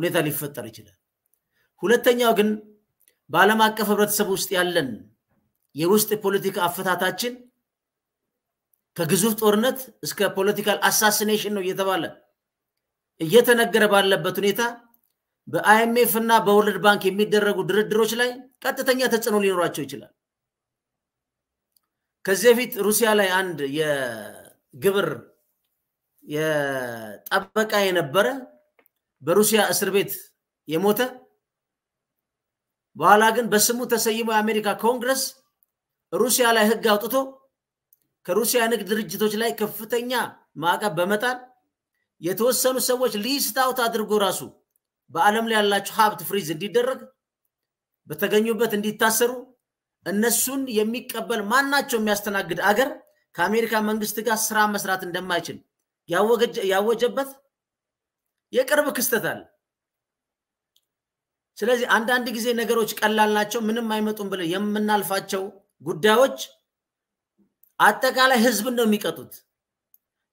S1: ሁኔታ ሊፈጠር ይችላል። ሁለተኛው ግን በዓለም አቀፍ ህብረተሰብ ውስጥ ያለን የውስጥ ፖለቲካ አፈታታችን ከግዙፍ ጦርነት እስከ ፖለቲካል አሳሲኔሽን ነው እየተባለ እየተነገረ ባለበት ሁኔታ በአይኤምኤፍ እና በወርልድ ባንክ የሚደረጉ ድርድሮች ላይ ቀጥተኛ ተጽዕኖ ሊኖራቸው ይችላል። ከዚህ በፊት ሩሲያ ላይ አንድ የግብር የጠበቃ የነበረ በሩሲያ እስር ቤት የሞተ በኋላ ግን በስሙ ተሰይሞ የአሜሪካ ኮንግረስ ሩሲያ ላይ ህግ አውጥቶ ከሩሲያ ንግድ ድርጅቶች ላይ ከፍተኛ ማዕቀብ በመጣል የተወሰኑ ሰዎች ሊስት አውት አድርጎ ራሱ በዓለም ላይ ያላቸው ሀብት ፍሪዝ እንዲደረግ በተገኙበት እንዲታሰሩ እነሱን የሚቀበል ማናቸው የሚያስተናግድ አገር ከአሜሪካ መንግስት ጋር ስራ መስራት እንደማይችል ያወጀበት የቅርብ ክስተት አለ። ስለዚህ አንዳንድ ጊዜ ነገሮች ቀላል ናቸው፣ ምንም አይመጡም ብለን የምናልፋቸው ጉዳዮች አጠቃላይ ህዝብን ነው የሚቀጡት።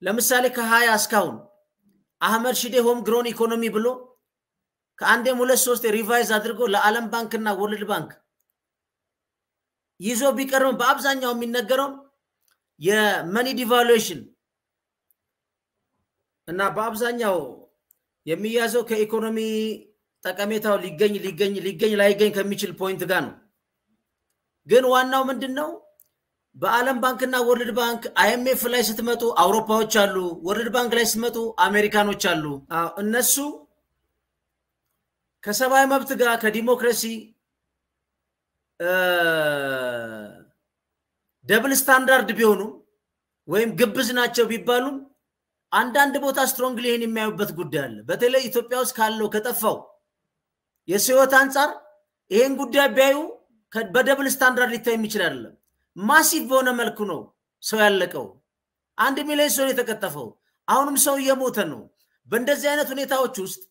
S1: ለምሳሌ ከሀያ እስካሁን አህመድ ሺዴ ሆም ግሮን ኢኮኖሚ ብሎ ከአንዴም ሁለት ሶስት ሪቫይዝ አድርጎ ለዓለም እና ወርልድ ባንክ ይዞ ቢቀርብም በአብዛኛው የሚነገረው የመኒ ዲቫሉዌሽን እና በአብዛኛው የሚያዘው ከኢኮኖሚ ጠቀሜታው ሊገኝ ሊገኝ ሊገኝ ላይገኝ ከሚችል ፖይንት ጋር ነው። ግን ዋናው ምንድን ነው? በዓለም ባንክና ወርልድ ባንክ አይኤምኤፍ ላይ ስትመጡ አውሮፓዎች አሉ። ወርልድ ባንክ ላይ ስትመጡ አሜሪካኖች አሉ። እነሱ ከሰብአዊ መብት ጋር ከዲሞክራሲ ደብል ስታንዳርድ ቢሆኑም ወይም ግብዝ ናቸው ቢባሉም አንዳንድ ቦታ ስትሮንግሊ ይህን የሚያዩበት ጉዳይ አለ። በተለይ ኢትዮጵያ ውስጥ ካለው ከጠፋው የሰው አንጻር ይህን ጉዳይ ቢያዩ በደብል ስታንዳርድ ሊታይ የሚችል አይደለም። ማሲቭ በሆነ መልኩ ነው ሰው ያለቀው። አንድ ሚሊዮን ሰው የተቀጠፈው፣ አሁንም ሰው እየሞተ ነው። በእንደዚህ አይነት ሁኔታዎች ውስጥ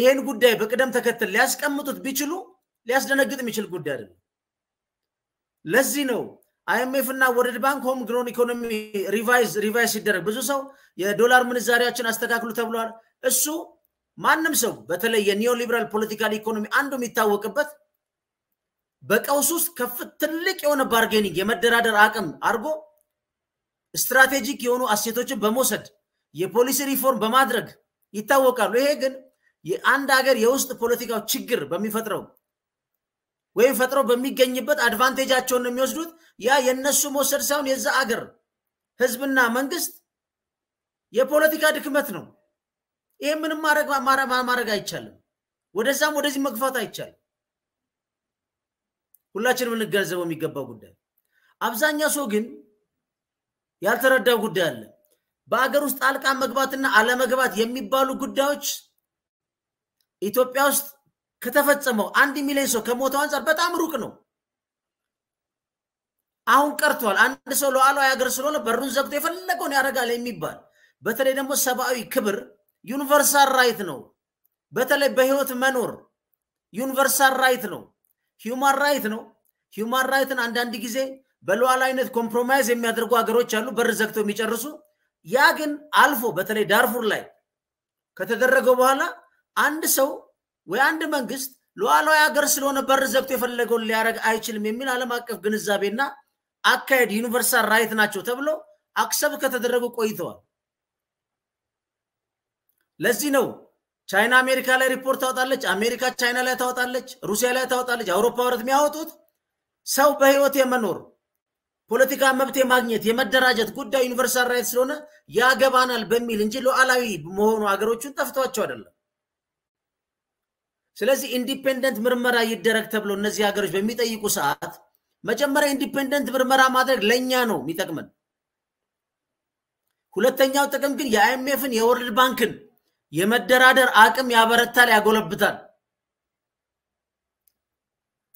S1: ይህን ጉዳይ በቅደም ተከተል ሊያስቀምጡት ቢችሉ ሊያስደነግጥ የሚችል ጉዳይ አይደለም። ለዚህ ነው አይኤምኤፍ እና ወርልድ ባንክ ሆም ግሮን ኢኮኖሚ ሪቫይዝ ሪቫይዝ ሲደረግ ብዙ ሰው የዶላር ምንዛሪያችን አስተካክሉ ተብሏል። እሱ ማንም ሰው በተለይ የኒዮ ሊበራል ፖለቲካል ኢኮኖሚ አንዱ የሚታወቅበት በቀውስ ውስጥ ከፍ ትልቅ የሆነ ባርጌኒንግ የመደራደር አቅም አድርጎ ስትራቴጂክ የሆኑ አሴቶችን በመውሰድ የፖሊሲ ሪፎርም በማድረግ ይታወቃሉ። ይሄ ግን የአንድ ሀገር የውስጥ ፖለቲካው ችግር በሚፈጥረው ወይም ፈጥረው በሚገኝበት አድቫንቴጃቸውን ነው የሚወስዱት። ያ የነሱ መውሰድ ሳይሆን የዛ አገር ህዝብና መንግስት የፖለቲካ ድክመት ነው። ይህ ምንም ማድረግ አይቻልም። ወደዛም ወደዚህ መግፋት አይቻልም። ሁላችንም ልንገነዘበው የሚገባው ጉዳይ። አብዛኛው ሰው ግን ያልተረዳው ጉዳይ አለ። በአገር ውስጥ ጣልቃ መግባትና አለመግባት የሚባሉ ጉዳዮች ኢትዮጵያ ውስጥ ከተፈጸመው አንድ ሚሊዮን ሰው ከሞተው አንጻር በጣም ሩቅ ነው። አሁን ቀርቷል። አንድ ሰው ሉዓላዊ ሀገር ስለሆነ በሩን ዘግቶ የፈለገውን ያደርጋል የሚባል በተለይ ደግሞ ሰብአዊ ክብር ዩኒቨርሳል ራይት ነው። በተለይ በህይወት መኖር ዩኒቨርሳል ራይት ነው፣ ሂውማን ራይት ነው። ሂውማን ራይትን አንዳንድ ጊዜ በሉዓላዊነት ኮምፕሮማይዝ የሚያደርጉ ሀገሮች አሉ፣ በር ዘግተው የሚጨርሱ። ያ ግን አልፎ በተለይ ዳርፉር ላይ ከተደረገው በኋላ አንድ ሰው ወይ አንድ መንግስት ሉዓላዊ ሀገር ስለሆነ በር ዘግቶ የፈለገውን ሊያደርግ አይችልም የሚል ዓለም አቀፍ ግንዛቤና አካሄድ ዩኒቨርሳል ራይት ናቸው ተብሎ አክሰብ ከተደረጉ ቆይተዋል። ለዚህ ነው ቻይና አሜሪካ ላይ ሪፖርት ታወጣለች፣ አሜሪካ ቻይና ላይ ታወጣለች፣ ሩሲያ ላይ ታወጣለች፣ አውሮፓ ህብረት የሚያወጡት ሰው በህይወት የመኖር ፖለቲካ መብት የማግኘት የመደራጀት ጉዳይ ዩኒቨርሳል ራይት ስለሆነ ያገባናል በሚል እንጂ ሉዓላዊ መሆኑ ሀገሮቹን ጠፍቷቸው አይደለም። ስለዚህ ኢንዲፔንደንት ምርመራ ይደረግ ተብሎ እነዚህ ሀገሮች በሚጠይቁ ሰዓት መጀመሪያ ኢንዲፔንደንት ምርመራ ማድረግ ለእኛ ነው የሚጠቅመን። ሁለተኛው ጥቅም ግን የአይኤምኤፍን የወርልድ ባንክን የመደራደር አቅም ያበረታል፣ ያጎለብታል።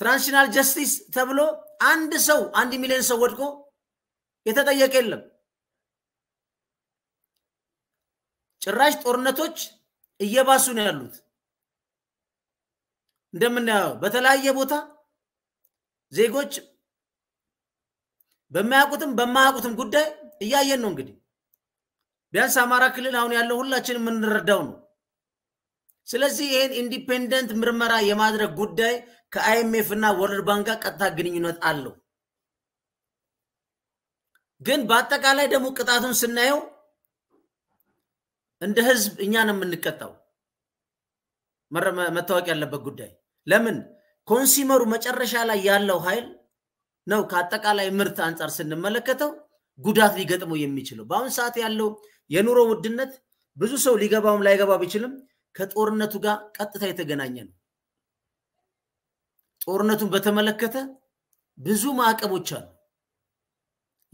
S1: ትራንዚሽናል ጀስቲስ ተብሎ አንድ ሰው አንድ ሚሊዮን ሰው ወድቆ የተጠየቀ የለም። ጭራሽ ጦርነቶች እየባሱ ነው ያሉት። እንደምናየው በተለያየ ቦታ ዜጎች በማያውቁትም በማያውቁትም ጉዳይ እያየን ነው። እንግዲህ ቢያንስ አማራ ክልል አሁን ያለው ሁላችን የምንረዳው ነው። ስለዚህ ይህን ኢንዲፔንደንት ምርመራ የማድረግ ጉዳይ ከአይኤምኤፍ እና ወርልድ ባንክ ጋር ቀጥታ ግንኙነት አለው። ግን በአጠቃላይ ደግሞ ቅጣቱን ስናየው እንደ ህዝብ እኛ ነው የምንቀጣው። መታወቅ ያለበት ጉዳይ ለምን ኮንሱመሩ መጨረሻ ላይ ያለው ኃይል ነው ከአጠቃላይ ምርት አንጻር ስንመለከተው ጉዳት ሊገጥመው የሚችለው። በአሁን ሰዓት ያለው የኑሮ ውድነት ብዙ ሰው ሊገባውም ላይገባ ቢችልም ከጦርነቱ ጋር ቀጥታ የተገናኘ ነው። ጦርነቱን በተመለከተ ብዙ ማዕቀቦች አሉ።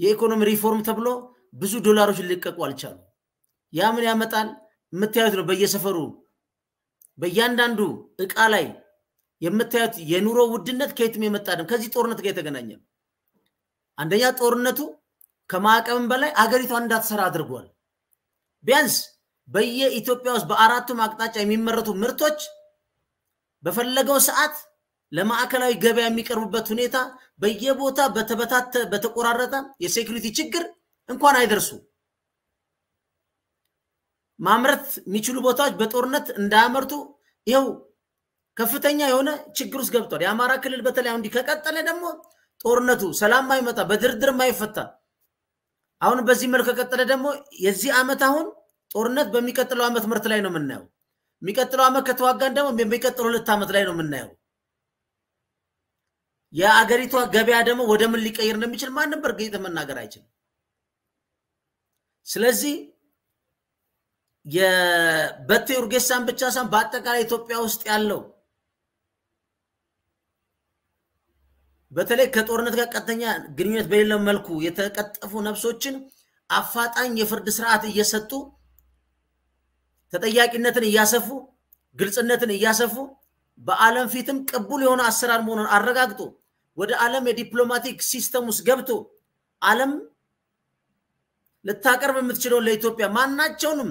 S1: የኢኮኖሚ ሪፎርም ተብሎ ብዙ ዶላሮች ሊለቀቁ አልቻሉ። ያ ምን ያመጣል? የምታዩት ነው። በየሰፈሩ በእያንዳንዱ እቃ ላይ የምታዩት የኑሮ ውድነት ከየትም የመጣ አይደለም። ከዚህ ጦርነት ጋር የተገናኘ አንደኛ ጦርነቱ ከማዕቀብም በላይ አገሪቷን እንዳትሰራ አድርጓል። ቢያንስ በየኢትዮጵያ ውስጥ በአራቱም አቅጣጫ የሚመረቱ ምርቶች በፈለገው ሰዓት ለማዕከላዊ ገበያ የሚቀርቡበት ሁኔታ በየቦታ በተበታተ በተቆራረጠ የሴኩሪቲ ችግር እንኳን አይደርሱ። ማምረት የሚችሉ ቦታዎች በጦርነት እንዳያመርቱ ይኸው ከፍተኛ የሆነ ችግር ውስጥ ገብቷል። የአማራ ክልል በተለይ አሁን ከቀጠለ ደግሞ ጦርነቱ ሰላም ማይመጣ በድርድር ማይፈታ አሁን በዚህ መልክ ከቀጠለ ደግሞ የዚህ ዓመት አሁን ጦርነት በሚቀጥለው ዓመት ምርት ላይ ነው የምናየው። የሚቀጥለው ዓመት ከተዋጋን ደግሞ የሚቀጥለ ሁለት ዓመት ላይ ነው የምናየው። የአገሪቷ ገበያ ደግሞ ወደ ምን ሊቀይር እንደሚችል ማንም በእርግጥ መናገር አይችልም። ስለዚህ የበቴ ኡርጌሳን ብቻ ሳይሆን በአጠቃላይ ኢትዮጵያ ውስጥ ያለው በተለይ ከጦርነት ጋር ቀጥተኛ ግንኙነት በሌለው መልኩ የተቀጠፉ ነፍሶችን አፋጣኝ የፍርድ ስርዓት እየሰጡ ተጠያቂነትን እያሰፉ ግልጽነትን እያሰፉ በዓለም ፊትም ቅቡል የሆነ አሰራር መሆኑን አረጋግጦ ወደ ዓለም የዲፕሎማቲክ ሲስተም ውስጥ ገብቶ ዓለም ልታቀርብ የምትችለውን ለኢትዮጵያ ማናቸውንም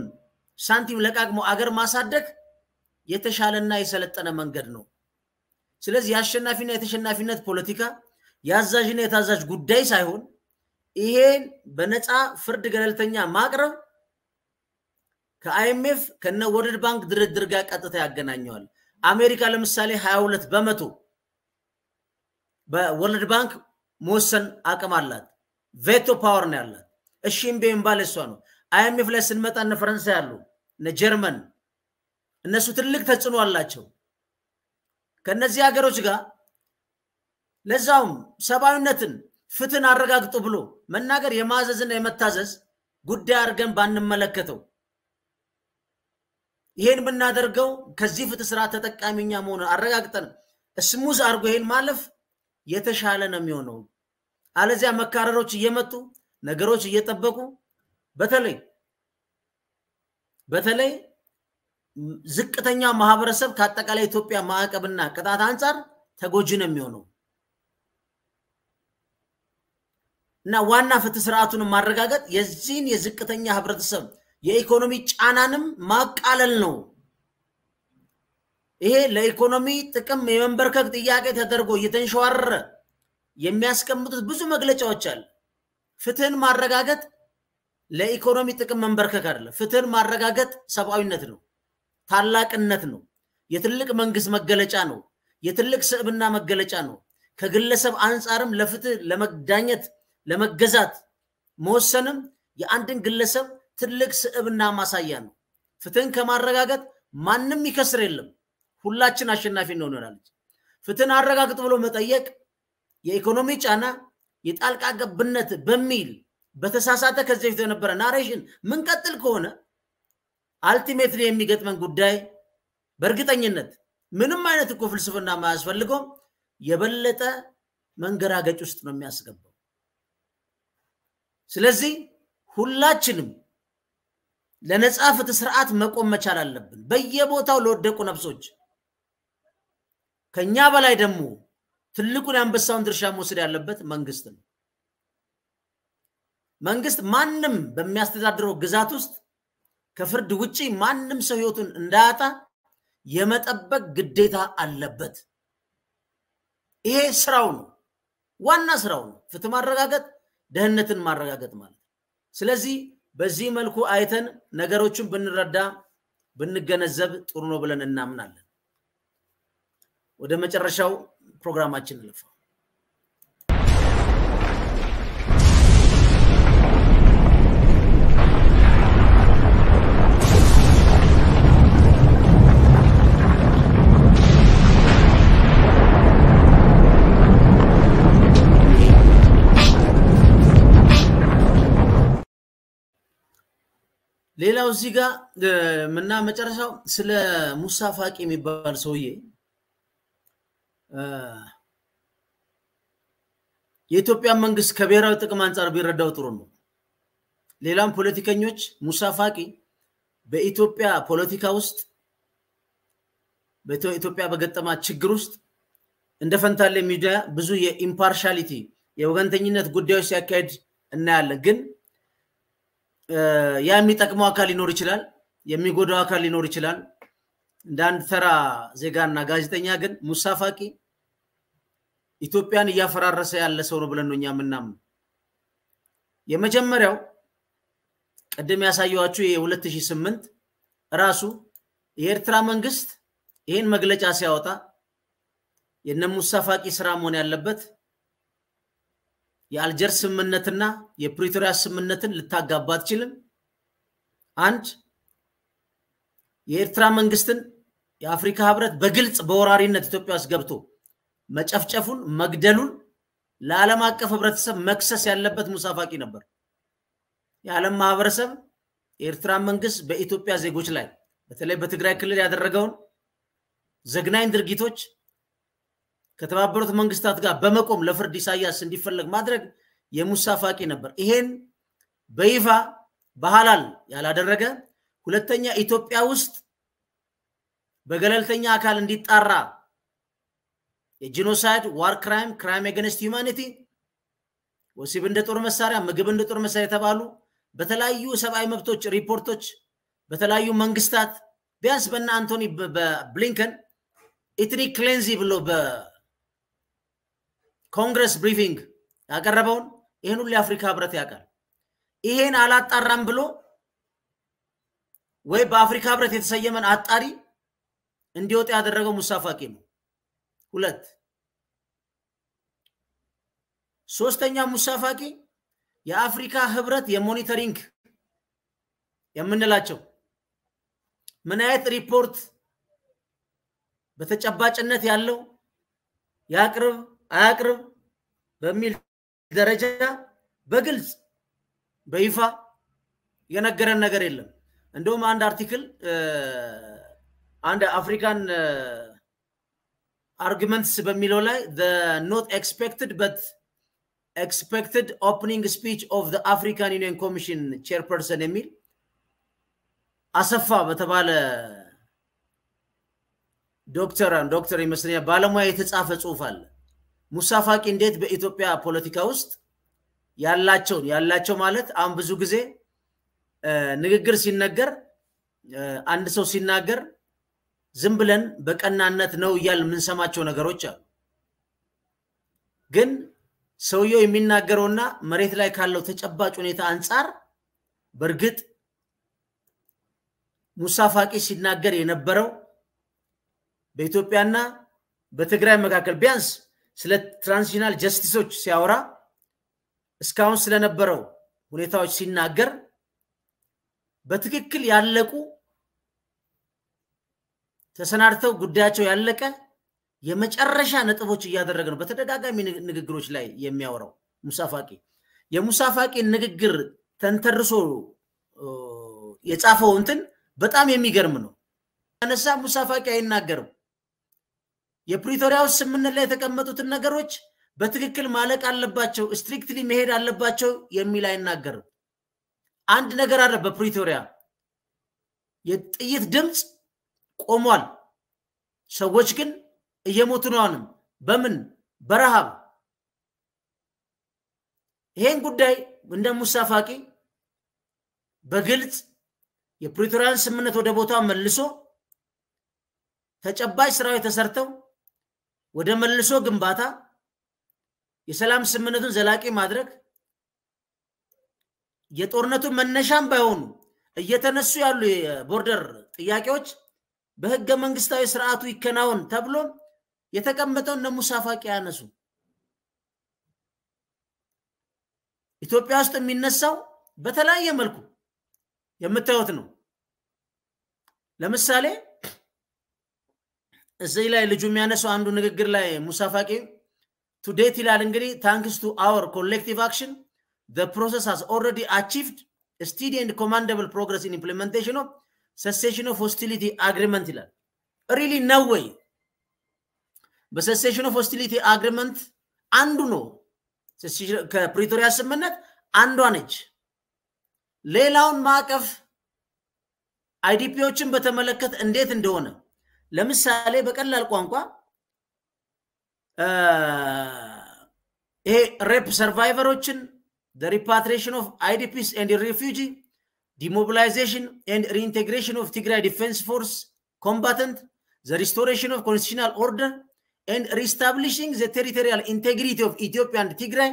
S1: ሳንቲም ለቃቅሞ አገር ማሳደግ የተሻለና የሰለጠነ መንገድ ነው። ስለዚህ የአሸናፊና የተሸናፊነት ፖለቲካ የአዛዥና የታዛዥ ጉዳይ ሳይሆን ይሄን በነፃ ፍርድ ገለልተኛ ማቅረብ ከአይኤምኤፍ ከነ ወርልድ ባንክ ድርድር ጋር ቀጥታ ያገናኘዋል። አሜሪካ ለምሳሌ 22 በመቶ በወርልድ ባንክ መወሰን አቅም አላት። ቬቶ ፓወር ነው ያላት። እሺ እምቢ የሚባል እሷ ነው። አይኤምኤፍ ላይ ስንመጣ እነ ፈረንሳይ አሉ፣ እነ ጀርመን እነሱ ትልቅ ተጽዕኖ አላቸው። ከነዚህ ሀገሮች ጋር ለዛውም ሰብአዊነትን ፍትህን አረጋግጡ ብሎ መናገር የማዘዝና የመታዘዝ ጉዳይ አድርገን ባንመለከተው ይሄን የምናደርገው ከዚህ ፍትህ ስርዓት ተጠቃሚኛ መሆኑ አረጋግጠን እስሙዝ አድርጎ ይሄን ማለፍ የተሻለ ነው የሚሆነው። አለዚያ መካረሮች እየመጡ ነገሮች እየጠበቁ በተለይ በተለይ ዝቅተኛው ማህበረሰብ ከአጠቃላይ ኢትዮጵያ ማዕቀብና ቅጣት አንጻር ተጎጂ ነው የሚሆነው እና ዋና ፍትህ ስርዓቱን ማረጋገጥ የዚህን የዝቅተኛ ህብረተሰብ የኢኮኖሚ ጫናንም ማቃለል ነው። ይሄ ለኢኮኖሚ ጥቅም የመንበርከክ ጥያቄ ተደርጎ እየተንሸዋረረ የሚያስቀምጡት ብዙ መግለጫዎች አሉ። ፍትህን ማረጋገጥ ለኢኮኖሚ ጥቅም መንበርከክ አይደለም። ፍትህን ማረጋገጥ ሰብአዊነት ነው። ታላቅነት ነው። የትልቅ መንግስት መገለጫ ነው። የትልቅ ስብዕና መገለጫ ነው። ከግለሰብ አንጻርም ለፍትህ ለመዳኘት ለመገዛት መወሰንም የአንድን ግለሰብ ትልቅ ስዕብና ማሳያ ነው። ፍትህን ከማረጋገጥ ማንም ይከስር የለም። ሁላችን አሸናፊ እንሆናለች። ፍትህን አረጋግጥ ብሎ መጠየቅ የኢኮኖሚ ጫና፣ የጣልቃ ገብነት በሚል በተሳሳተ ከዚህ በፊት የነበረ ናሬሽን ምንቀጥል ከሆነ አልቲሜትሊ የሚገጥመን ጉዳይ በእርግጠኝነት ምንም አይነት እኮ ፍልስፍና ማያስፈልገው የበለጠ መንገራገጭ ውስጥ ነው የሚያስገባው። ስለዚህ ሁላችንም ለነጻ ፍትህ ስርዓት መቆም መቻል አለብን። በየቦታው ለወደቁ ነፍሶች ከኛ በላይ ደግሞ ትልቁን የአንበሳውን ድርሻ መውሰድ ያለበት መንግስት ነው። መንግስት ማንም በሚያስተዳድረው ግዛት ውስጥ ከፍርድ ውጪ ማንም ሰው ህይወቱን እንዳያጣ የመጠበቅ ግዴታ አለበት። ይሄ ስራው ነው፣ ዋና ስራው ነው። ፍትህ ማረጋገጥ፣ ደህንነትን ማረጋገጥ ማለት። ስለዚህ በዚህ መልኩ አይተን ነገሮችን ብንረዳ ብንገነዘብ ጥሩ ነው ብለን እናምናለን። ወደ መጨረሻው ፕሮግራማችን እንለፋ። ሌላው እዚህ ጋር ምና መጨረሻው ስለ ሙሳ ፋቂ የሚባል ሰውዬ የኢትዮጵያ መንግስት ከብሔራዊ ጥቅም አንጻር ቢረዳው ጥሩ ነው። ሌላም ፖለቲከኞች ሙሳ ፋቂ በኢትዮጵያ ፖለቲካ ውስጥ በኢትዮጵያ በገጠማ ችግር ውስጥ እንደ ፈንታሌ ሚዲያ ብዙ የኢምፓርሻሊቲ የወገንተኝነት ጉዳዮች ሲያካሄድ እናያለን ግን ያ የሚጠቅመው አካል ሊኖር ይችላል፣ የሚጎዳው አካል ሊኖር ይችላል። እንደ አንድ ተራ ዜጋና ጋዜጠኛ ግን ሙሳ ፋቂ ኢትዮጵያን እያፈራረሰ ያለ ሰው ነው ብለን ነው እኛ የመጀመሪያው ቅድም ያሳየኋችሁ የ2008 ራሱ የኤርትራ መንግስት ይህን መግለጫ ሲያወጣ የነ ሙሳ ፋቂ ስራ መሆን ያለበት የአልጀር ስምምነትና የፕሪቶሪያ ስምምነትን ልታጋባ አትችልም። አንድ የኤርትራ መንግስትን የአፍሪካ ህብረት በግልጽ በወራሪነት ኢትዮጵያ ውስጥ ገብቶ መጨፍጨፉን መግደሉን ለዓለም አቀፍ ህብረተሰብ መክሰስ ያለበት ሙሳፋቂ ነበር። የዓለም ማህበረሰብ የኤርትራ መንግስት በኢትዮጵያ ዜጎች ላይ በተለይ በትግራይ ክልል ያደረገውን ዘግናኝ ድርጊቶች ከተባበሩት መንግስታት ጋር በመቆም ለፍርድ ኢሳያስ እንዲፈለግ ማድረግ የሙሳ ፋቂ ነበር። ይሄን በይፋ በሐላል ያላደረገ ሁለተኛ ኢትዮጵያ ውስጥ በገለልተኛ አካል እንዲጣራ የጂኖሳይድ ዋር ክራይም ክራይም ኤገንስት ሂውማኒቲ ወሲብ እንደ ጦር መሳሪያ ምግብ እንደ ጦር መሳሪያ የተባሉ በተለያዩ ሰብአዊ መብቶች ሪፖርቶች በተለያዩ መንግስታት ቢያንስ በነ አንቶኒ ብሊንከን ኢትኒክ ክሌንዚ ብሎ ኮንግረስ ብሪፊንግ ያቀረበውን ይህን ሁሉ የአፍሪካ ህብረት ያውቃል። ይሄን አላጣራም ብሎ ወይ በአፍሪካ ህብረት የተሰየመን አጣሪ እንዲወጣ ያደረገው ሙሳ ፋቂ ነው። ሁለት ሶስተኛ ሙሳ ፋቂ የአፍሪካ ህብረት የሞኒተሪንግ የምንላቸው ምን አይነት ሪፖርት በተጨባጭነት ያለው የአቅርብ አያቅርብ በሚል ደረጃ በግልጽ በይፋ የነገረን ነገር የለም። እንደውም አንድ አርቲክል አንድ አፍሪካን አርጊመንትስ በሚለው ላይ ኖት ኤክስፔክትድ በት ኤክስፔክትድ ኦፕኒንግ ስፒች ኦፍ አፍሪካን ዩኒየን ኮሚሽን ቼርፐርሰን የሚል አሰፋ በተባለ ዶክተር ዶክተር ይመስለኛል ባለሙያ የተጻፈ ጽሁፍ አለ። ሙሳ ፋቂ እንዴት በኢትዮጵያ ፖለቲካ ውስጥ ያላቸውን ያላቸው ማለት አሁን ብዙ ጊዜ ንግግር ሲነገር አንድ ሰው ሲናገር ዝም ብለን በቀናነት ነው እያል የምንሰማቸው ነገሮች አሉ። ግን ሰውየው የሚናገረውና መሬት ላይ ካለው ተጨባጭ ሁኔታ አንጻር በእርግጥ ሙሳ ፋቂ ሲናገር የነበረው በኢትዮጵያና በትግራይ መካከል ቢያንስ ስለ ትራንዚሽናል ጀስቲሶች ሲያወራ እስካሁን ስለነበረው ሁኔታዎች ሲናገር በትክክል ያለቁ ተሰናድተው ጉዳያቸው ያለቀ የመጨረሻ ነጥቦች እያደረገ ነው። በተደጋጋሚ ንግግሮች ላይ የሚያወራው ሙሳፋቂ የሙሳፋቂ ንግግር ተንተርሶ የጻፈው እንትን በጣም የሚገርም ነው። ያነሳ ሙሳፋቂ አይናገርም። የፕሪቶሪያው ስምምነት ላይ የተቀመጡትን ነገሮች በትክክል ማለቅ አለባቸው፣ ስትሪክትሊ መሄድ አለባቸው የሚል አይናገርም። አንድ ነገር አለ። በፕሪቶሪያ የጥይት ድምፅ ቆሟል። ሰዎች ግን እየሞቱ ነው። አሁንም በምን በረሃብ ይሄን ጉዳይ እንደ ሙሳ ፋቂ በግልጽ የፕሪቶሪያን ስምምነት ወደ ቦታ መልሶ ተጨባጭ ስራዎች ተሰርተው ወደ መልሶ ግንባታ የሰላም ስምምነቱን ዘላቂ ማድረግ የጦርነቱ መነሻም ባይሆኑ እየተነሱ ያሉ የቦርደር ጥያቄዎች በህገ መንግስታዊ ስርዓቱ ይከናወን ተብሎ የተቀመጠውን ፋቂ ያነሱ። ኢትዮጵያ ውስጥ የሚነሳው በተለያየ መልኩ የምታዩት ነው። ለምሳሌ እዚህ ላይ ልጁ የሚያነሳው አንዱ ንግግር ላይ ሙሳፋቂ ቱዴት ይላል እንግዲህ ታንክስ ቱ አወር ኮሌክቲቭ አክሽን ዘ ፕሮሰስ has already አቺቭድ ስቲዲ and ኮማንደብል ፕሮግረስ in ኢምፕሊመንቴሽን ኦፍ ሰሴሽን ኦፍ ሆስቲሊቲ አግሪመንት ይላል ሪሊ ነው ወይ በሰሴሽን ኦፍ ሆስቲሊቲ አግሪመንት አንዱ ነው ከፕሪቶሪያ ስምምነት አንዷ ነች ሌላውን ማዕቀፍ አይዲፒዎችን በተመለከተ እንዴት እንደሆነ ለምሳሌ በቀላል ቋንቋ ይሄ ሬፕ ሰርቫይቨሮችን ሪፓትሬሽን ኦፍ አይዲፒስ ኤንድ ሪፊጂ ዲሞቢላይዜሽን ኤንድ ሪኢንቴግሬሽን ኦፍ ትግራይ ዲፌንስ ፎርስ ኮምባተንት ዘ ሪስቶሬሽን ኦፍ ኮንስቲቱሽናል ኦርደር ኤንድ ሪስታብሊሽንግ ዘ ቴሪቶሪያል ኢንቴግሪቲ ኦፍ ኢትዮጵያ አንድ ትግራይ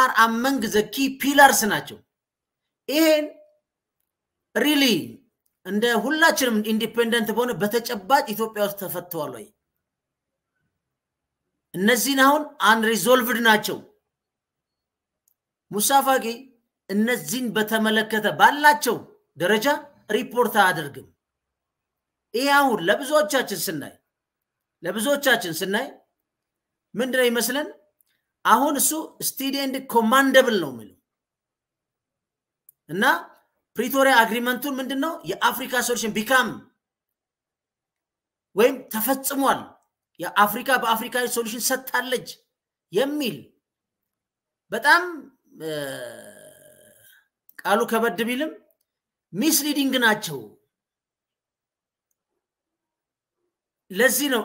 S1: አር አመንግ ዘ ኪ ፒላርስ ናቸው። ይሄን ሪሊ እንደ ሁላችንም ኢንዲፔንደንት በሆነ በተጨባጭ ኢትዮጵያ ውስጥ ተፈተዋል ወይ? እነዚህን አሁን አንሪዞልቭድ ናቸው። ሙሳ ፋቂ እነዚህን በተመለከተ ባላቸው ደረጃ ሪፖርት አያደርግም። ይህ አሁን ለብዙዎቻችን ስናይ ለብዙዎቻችን ስናይ ምንድነው ይመስለን? አሁን እሱ ስቲዲ ኤንድ ኮማንደብል ነው የሚለው እና ፕሪቶሪያ አግሪመንቱን ምንድን ነው የአፍሪካ ሶሉሽን ቢካም ወይም ተፈጽሟል፣ የአፍሪካ በአፍሪካ ሶሉሽን ሰጥታለች የሚል በጣም ቃሉ ከበድ ቢልም ሚስሊዲንግ ናቸው። ለዚህ ነው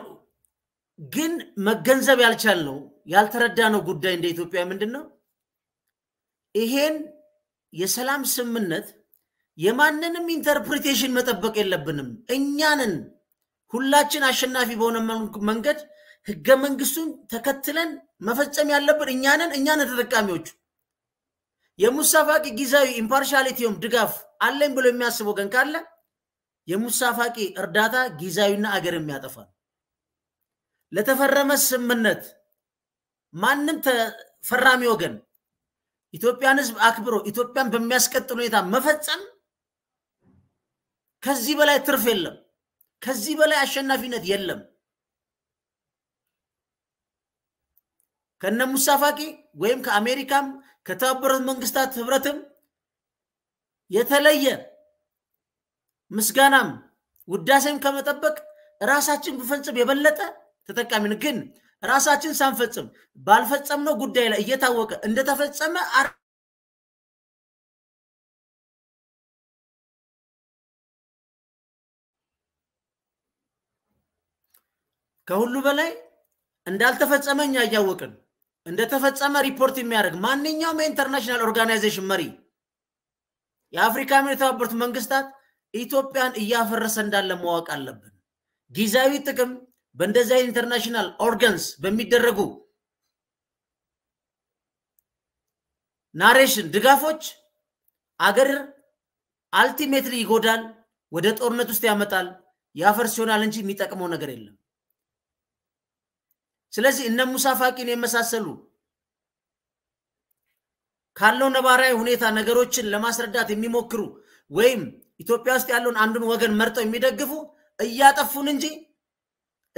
S1: ግን መገንዘብ ያልቻልነው ያልተረዳነው ጉዳይ እንደ ኢትዮጵያ ምንድን ነው ይሄን የሰላም ስምምነት የማንንም ኢንተርፕሪቴሽን መጠበቅ የለብንም። እኛንን ሁላችን አሸናፊ በሆነ መንገድ ህገ መንግስቱን ተከትለን መፈጸም ያለብን እኛንን እኛን ተጠቃሚዎቹ የሙሳ ፋቂ ጊዜያዊ ኢምፓርሻሊቲውም ድጋፍ አለኝ ብሎ የሚያስብ ወገን ካለ የሙሳ ፋቂ እርዳታ ጊዜያዊና አገር የሚያጠፋ ለተፈረመ ስምምነት ማንም ተፈራሚ ወገን ኢትዮጵያን ህዝብ አክብሮ ኢትዮጵያን በሚያስቀጥል ሁኔታ መፈጸም ከዚህ በላይ ትርፍ የለም። ከዚህ በላይ አሸናፊነት የለም። ከነ ሙሳ ፋቂ ወይም ከአሜሪካም ከተባበሩት መንግስታት ህብረትም የተለየ ምስጋናም ውዳሴም ከመጠበቅ ራሳችን ብፈጽም የበለጠ ተጠቃሚን ግን ራሳችን ሳንፈጽም ባልፈጸምነው ጉዳይ ላይ እየታወቀ እንደተፈጸመ ከሁሉ በላይ እንዳልተፈጸመ እኛ እያወቅን እንደተፈጸመ ሪፖርት የሚያደርግ ማንኛውም የኢንተርናሽናል ኦርጋናይዜሽን መሪ የአፍሪካ የተባበሩት መንግስታት ኢትዮጵያን እያፈረሰ እንዳለ ማወቅ አለብን። ጊዜያዊ ጥቅም በእንደዚህ ኢንተርናሽናል ኦርጋንስ በሚደረጉ ናሬሽን ድጋፎች አገር አልቲሜትሊ ይጎዳል፣ ወደ ጦርነት ውስጥ ያመጣል፣ ያፈርስ ይሆናል እንጂ የሚጠቅመው ነገር የለም። ስለዚህ እነ ሙሳፋቂን የመሳሰሉ ካለው ነባራዊ ሁኔታ ነገሮችን ለማስረዳት የሚሞክሩ ወይም ኢትዮጵያ ውስጥ ያለውን አንዱን ወገን መርጠው የሚደግፉ እያጠፉን እንጂ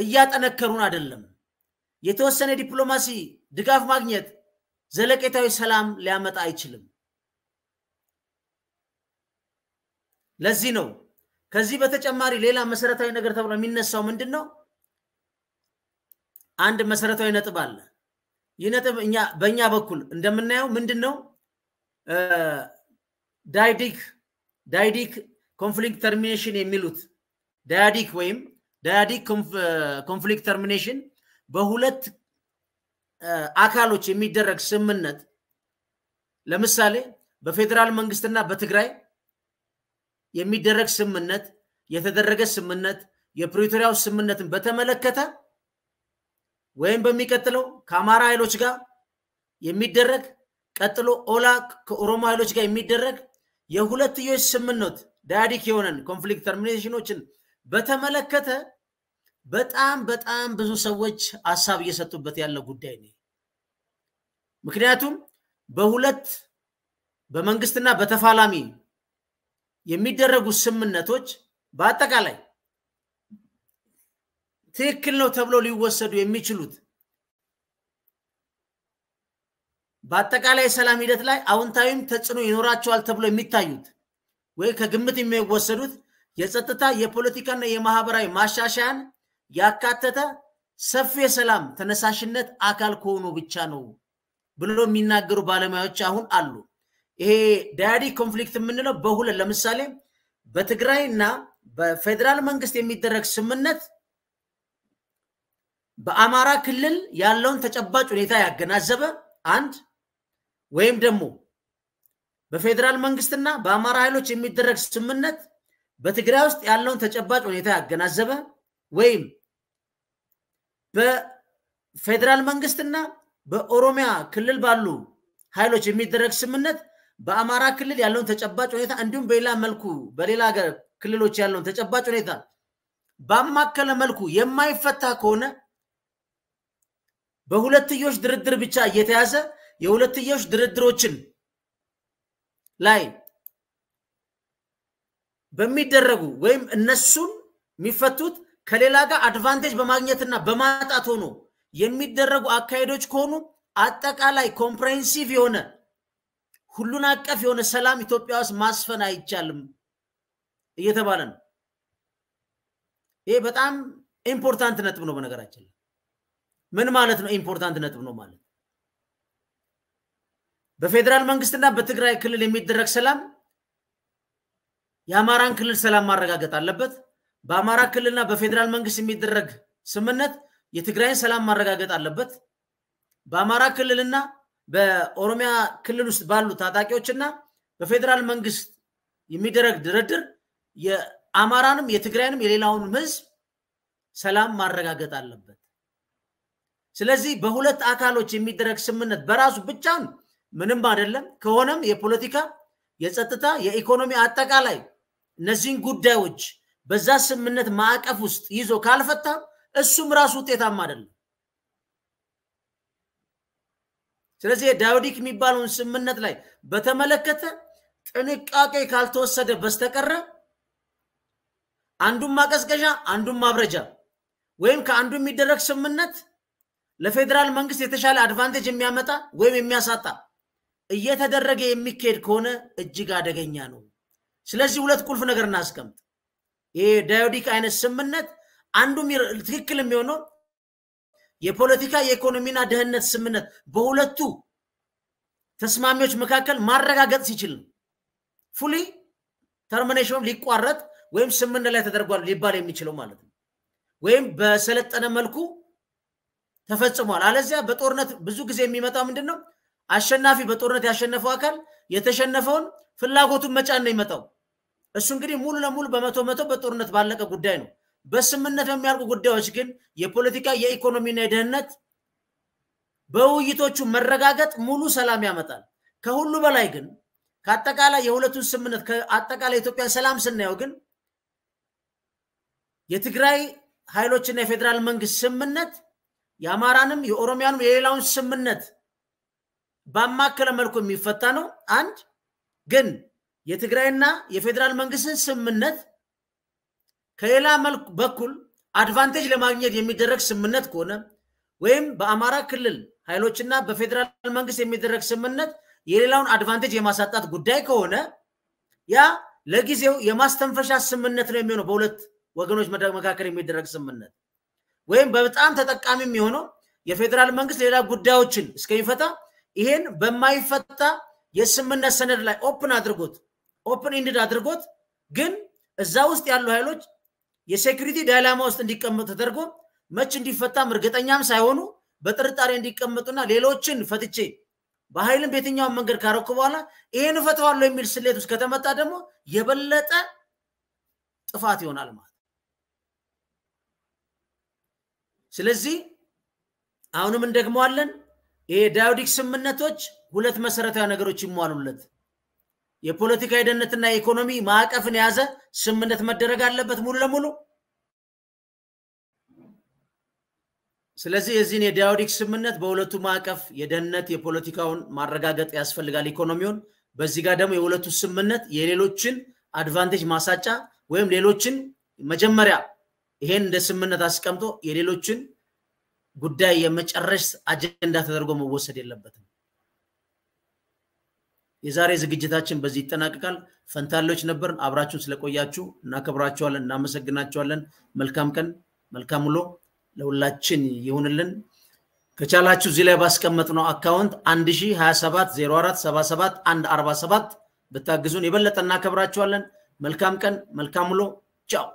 S1: እያጠነከሩን አይደለም። የተወሰነ ዲፕሎማሲ ድጋፍ ማግኘት ዘለቄታዊ ሰላም ሊያመጣ አይችልም። ለዚህ ነው ከዚህ በተጨማሪ ሌላ መሰረታዊ ነገር ተብሎ የሚነሳው ምንድን ነው? አንድ መሰረታዊ ነጥብ አለ። ይህ ነጥብ እኛ በእኛ በኩል እንደምናየው ምንድን ነው ዳይዲክ ዳይዲክ ኮንፍሊክት ተርሚኔሽን የሚሉት ዳያዲክ ወይም ዳያዲክ ኮንፍሊክት ተርሚኔሽን በሁለት አካሎች የሚደረግ ስምምነት ለምሳሌ በፌዴራል መንግስትና በትግራይ የሚደረግ ስምምነት የተደረገ ስምምነት የፕሪቶሪያው ስምምነትን በተመለከተ ወይም በሚቀጥለው ከአማራ ኃይሎች ጋር የሚደረግ ቀጥሎ ኦላ ከኦሮሞ ኃይሎች ጋር የሚደረግ የሁለትዮሽ ስምምነት ዳያዲክ የሆነን ኮንፍሊክት ተርሚኔሽኖችን በተመለከተ በጣም በጣም ብዙ ሰዎች ሀሳብ እየሰጡበት ያለው ጉዳይ ነው። ምክንያቱም በሁለት በመንግስትና በተፋላሚ የሚደረጉ ስምምነቶች በአጠቃላይ ትክክል ነው ተብሎ ሊወሰዱ የሚችሉት በአጠቃላይ የሰላም ሂደት ላይ አዎንታዊም ተጽዕኖ ይኖራቸዋል ተብሎ የሚታዩት ወይ ከግምት የሚወሰዱት የጸጥታ የፖለቲካና የማህበራዊ ማሻሻያን ያካተተ ሰፊ የሰላም ተነሳሽነት አካል ከሆኑ ብቻ ነው ብሎ የሚናገሩ ባለሙያዎች አሁን አሉ። ይሄ ዳያዲ ኮንፍሊክት የምንለው በሁለት ለምሳሌ በትግራይ እና በፌዴራል መንግስት የሚደረግ ስምነት በአማራ ክልል ያለውን ተጨባጭ ሁኔታ ያገናዘበ አንድ ወይም ደግሞ በፌዴራል መንግስትና በአማራ ኃይሎች የሚደረግ ስምምነት በትግራይ ውስጥ ያለውን ተጨባጭ ሁኔታ ያገናዘበ ወይም በፌዴራል መንግስትና በኦሮሚያ ክልል ባሉ ኃይሎች የሚደረግ ስምምነት በአማራ ክልል ያለውን ተጨባጭ ሁኔታ እንዲሁም በሌላ መልኩ በሌላ ሀገር ክልሎች ያለውን ተጨባጭ ሁኔታ ባማከለ መልኩ የማይፈታ ከሆነ በሁለትዮሽ ድርድር ብቻ እየተያዘ የሁለትዮሽ ድርድሮችን ላይ በሚደረጉ ወይም እነሱም የሚፈቱት ከሌላ ጋር አድቫንቴጅ በማግኘትና በማጣት ሆኖ የሚደረጉ አካሄዶች ከሆኑ አጠቃላይ ኮምፕሬሄንሲቭ የሆነ ሁሉን አቀፍ የሆነ ሰላም ኢትዮጵያ ውስጥ ማስፈን አይቻልም እየተባለ ነው። ይሄ በጣም ኢምፖርታንት ነጥብ ነው በነገራችን ምን ማለት ነው? ኢምፖርታንት ነጥብ ነው ማለት በፌዴራል መንግስትና በትግራይ ክልል የሚደረግ ሰላም የአማራን ክልል ሰላም ማረጋገጥ አለበት። በአማራ ክልልና በፌዴራል መንግስት የሚደረግ ስምነት የትግራይን ሰላም ማረጋገጥ አለበት። በአማራ ክልልና በኦሮሚያ ክልል ውስጥ ባሉ ታጣቂዎችና በፌዴራል መንግስት የሚደረግ ድርድር የአማራንም የትግራይንም የሌላውንም ህዝብ ሰላም ማረጋገጥ አለበት። ስለዚህ በሁለት አካሎች የሚደረግ ስምምነት በራሱ ብቻውን ምንም አይደለም። ከሆነም የፖለቲካ፣ የጸጥታ፣ የኢኮኖሚ አጠቃላይ እነዚህን ጉዳዮች በዛ ስምምነት ማዕቀፍ ውስጥ ይዞ ካልፈታ እሱም ራሱ ውጤታማ አይደለም። ስለዚህ የዳውዲክ የሚባለውን ስምምነት ላይ በተመለከተ ጥንቃቄ ካልተወሰደ በስተቀረ አንዱም ማቀዝቀዣ አንዱም ማብረጃ ወይም ከአንዱ የሚደረግ ስምምነት ለፌዴራል መንግስት የተሻለ አድቫንቴጅ የሚያመጣ ወይም የሚያሳጣ እየተደረገ የሚካሄድ ከሆነ እጅግ አደገኛ ነው። ስለዚህ ሁለት ቁልፍ ነገር እናስቀምጥ። ይህ ዳዮዲክ አይነት ስምነት አንዱ ትክክል የሚሆነው የፖለቲካ የኢኮኖሚና ደህንነት ስምነት በሁለቱ ተስማሚዎች መካከል ማረጋገጥ ሲችል ነው። ፉሊ ተርሚኔሽኑ ሊቋረጥ ወይም ስምነት ላይ ተደርጓል ሊባል የሚችለው ማለት ነው። ወይም በሰለጠነ መልኩ ተፈጽሟል። አለዚያ በጦርነት ብዙ ጊዜ የሚመጣው ምንድን ነው? አሸናፊ በጦርነት ያሸነፈው አካል የተሸነፈውን ፍላጎቱን መጫን ነው ይመጣው። እሱ እንግዲህ ሙሉ ለሙሉ በመቶ መቶ በጦርነት ባለቀ ጉዳይ ነው። በስምነት በሚያልቁ ጉዳዮች ግን የፖለቲካ የኢኮኖሚና የደህንነት በውይይቶቹ መረጋገጥ ሙሉ ሰላም ያመጣል። ከሁሉ በላይ ግን ከአጠቃላይ የሁለቱን ስምነት ከአጠቃላይ ኢትዮጵያ ሰላም ስናየው ግን የትግራይ ኃይሎችና የፌዴራል መንግስት ስምነት የአማራንም የኦሮሚያንም የሌላውን ስምነት ባማከለ መልኩ የሚፈታ ነው። አንድ ግን የትግራይና የፌዴራል መንግስትን ስምነት ከሌላ መልኩ በኩል አድቫንቴጅ ለማግኘት የሚደረግ ስምነት ከሆነ ወይም በአማራ ክልል ኃይሎችና በፌዴራል መንግስት የሚደረግ ስምነት የሌላውን አድቫንቴጅ የማሳጣት ጉዳይ ከሆነ ያ ለጊዜው የማስተንፈሻ ስምነት ነው የሚሆነው። በሁለት ወገኖች መካከል የሚደረግ ስምነት ወይም በጣም ተጠቃሚ የሚሆነው የፌዴራል መንግስት ሌላ ጉዳዮችን እስከሚፈታ ይሄን በማይፈታ የስምነት ሰነድ ላይ ኦፕን አድርጎት ኦፕን ኢንድድ አድርጎት ግን እዛ ውስጥ ያሉ ኃይሎች የሴኩሪቲ ዳይላማ ውስጥ እንዲቀመጡ ተደርጎ መች እንዲፈታም እርግጠኛም ሳይሆኑ በጥርጣሬ እንዲቀመጡና ሌሎችን ፈትቼ በኃይልም በየትኛውን መንገድ ካረኩ በኋላ ይህን እፈተዋለሁ የሚል ስሌት ውስጥ ከተመጣ ደግሞ የበለጠ ጥፋት ይሆናል ማለት ስለዚህ አሁንም እንደግመዋለን። የዳዊዲክ ስምምነቶች ሁለት መሰረታዊ ነገሮች ይሟሉለት። የፖለቲካ የደህንነትና የኢኮኖሚ ማዕቀፍን የያዘ ስምምነት መደረግ አለበት ሙሉ ለሙሉ። ስለዚህ የዚህን የዳውዲክ ስምምነት በሁለቱ ማዕቀፍ የደህንነት የፖለቲካውን ማረጋገጥ ያስፈልጋል፣ ኢኮኖሚውን። በዚህ ጋር ደግሞ የሁለቱ ስምምነት የሌሎችን አድቫንቴጅ ማሳጫ ወይም ሌሎችን መጀመሪያ ይሄን እንደ ስምነት አስቀምጦ የሌሎችን ጉዳይ የመጨረስ አጀንዳ ተደርጎ መወሰድ የለበትም። የዛሬ ዝግጅታችን በዚህ ይጠናቀቃል። ፈንታሌዎች ነበርን። አብራችሁን ስለቆያችሁ እናከብራችኋለን፣ እናመሰግናችኋለን። መልካም ቀን፣ መልካም ውሎ ለሁላችን ይሁንልን። ከቻላችሁ እዚህ ላይ ባስቀመጥነው አካውንት 1027 ብታግዙን የበለጠ እናከብራችኋለን። መልካም ቀን፣ መልካም ውሎ። ቻው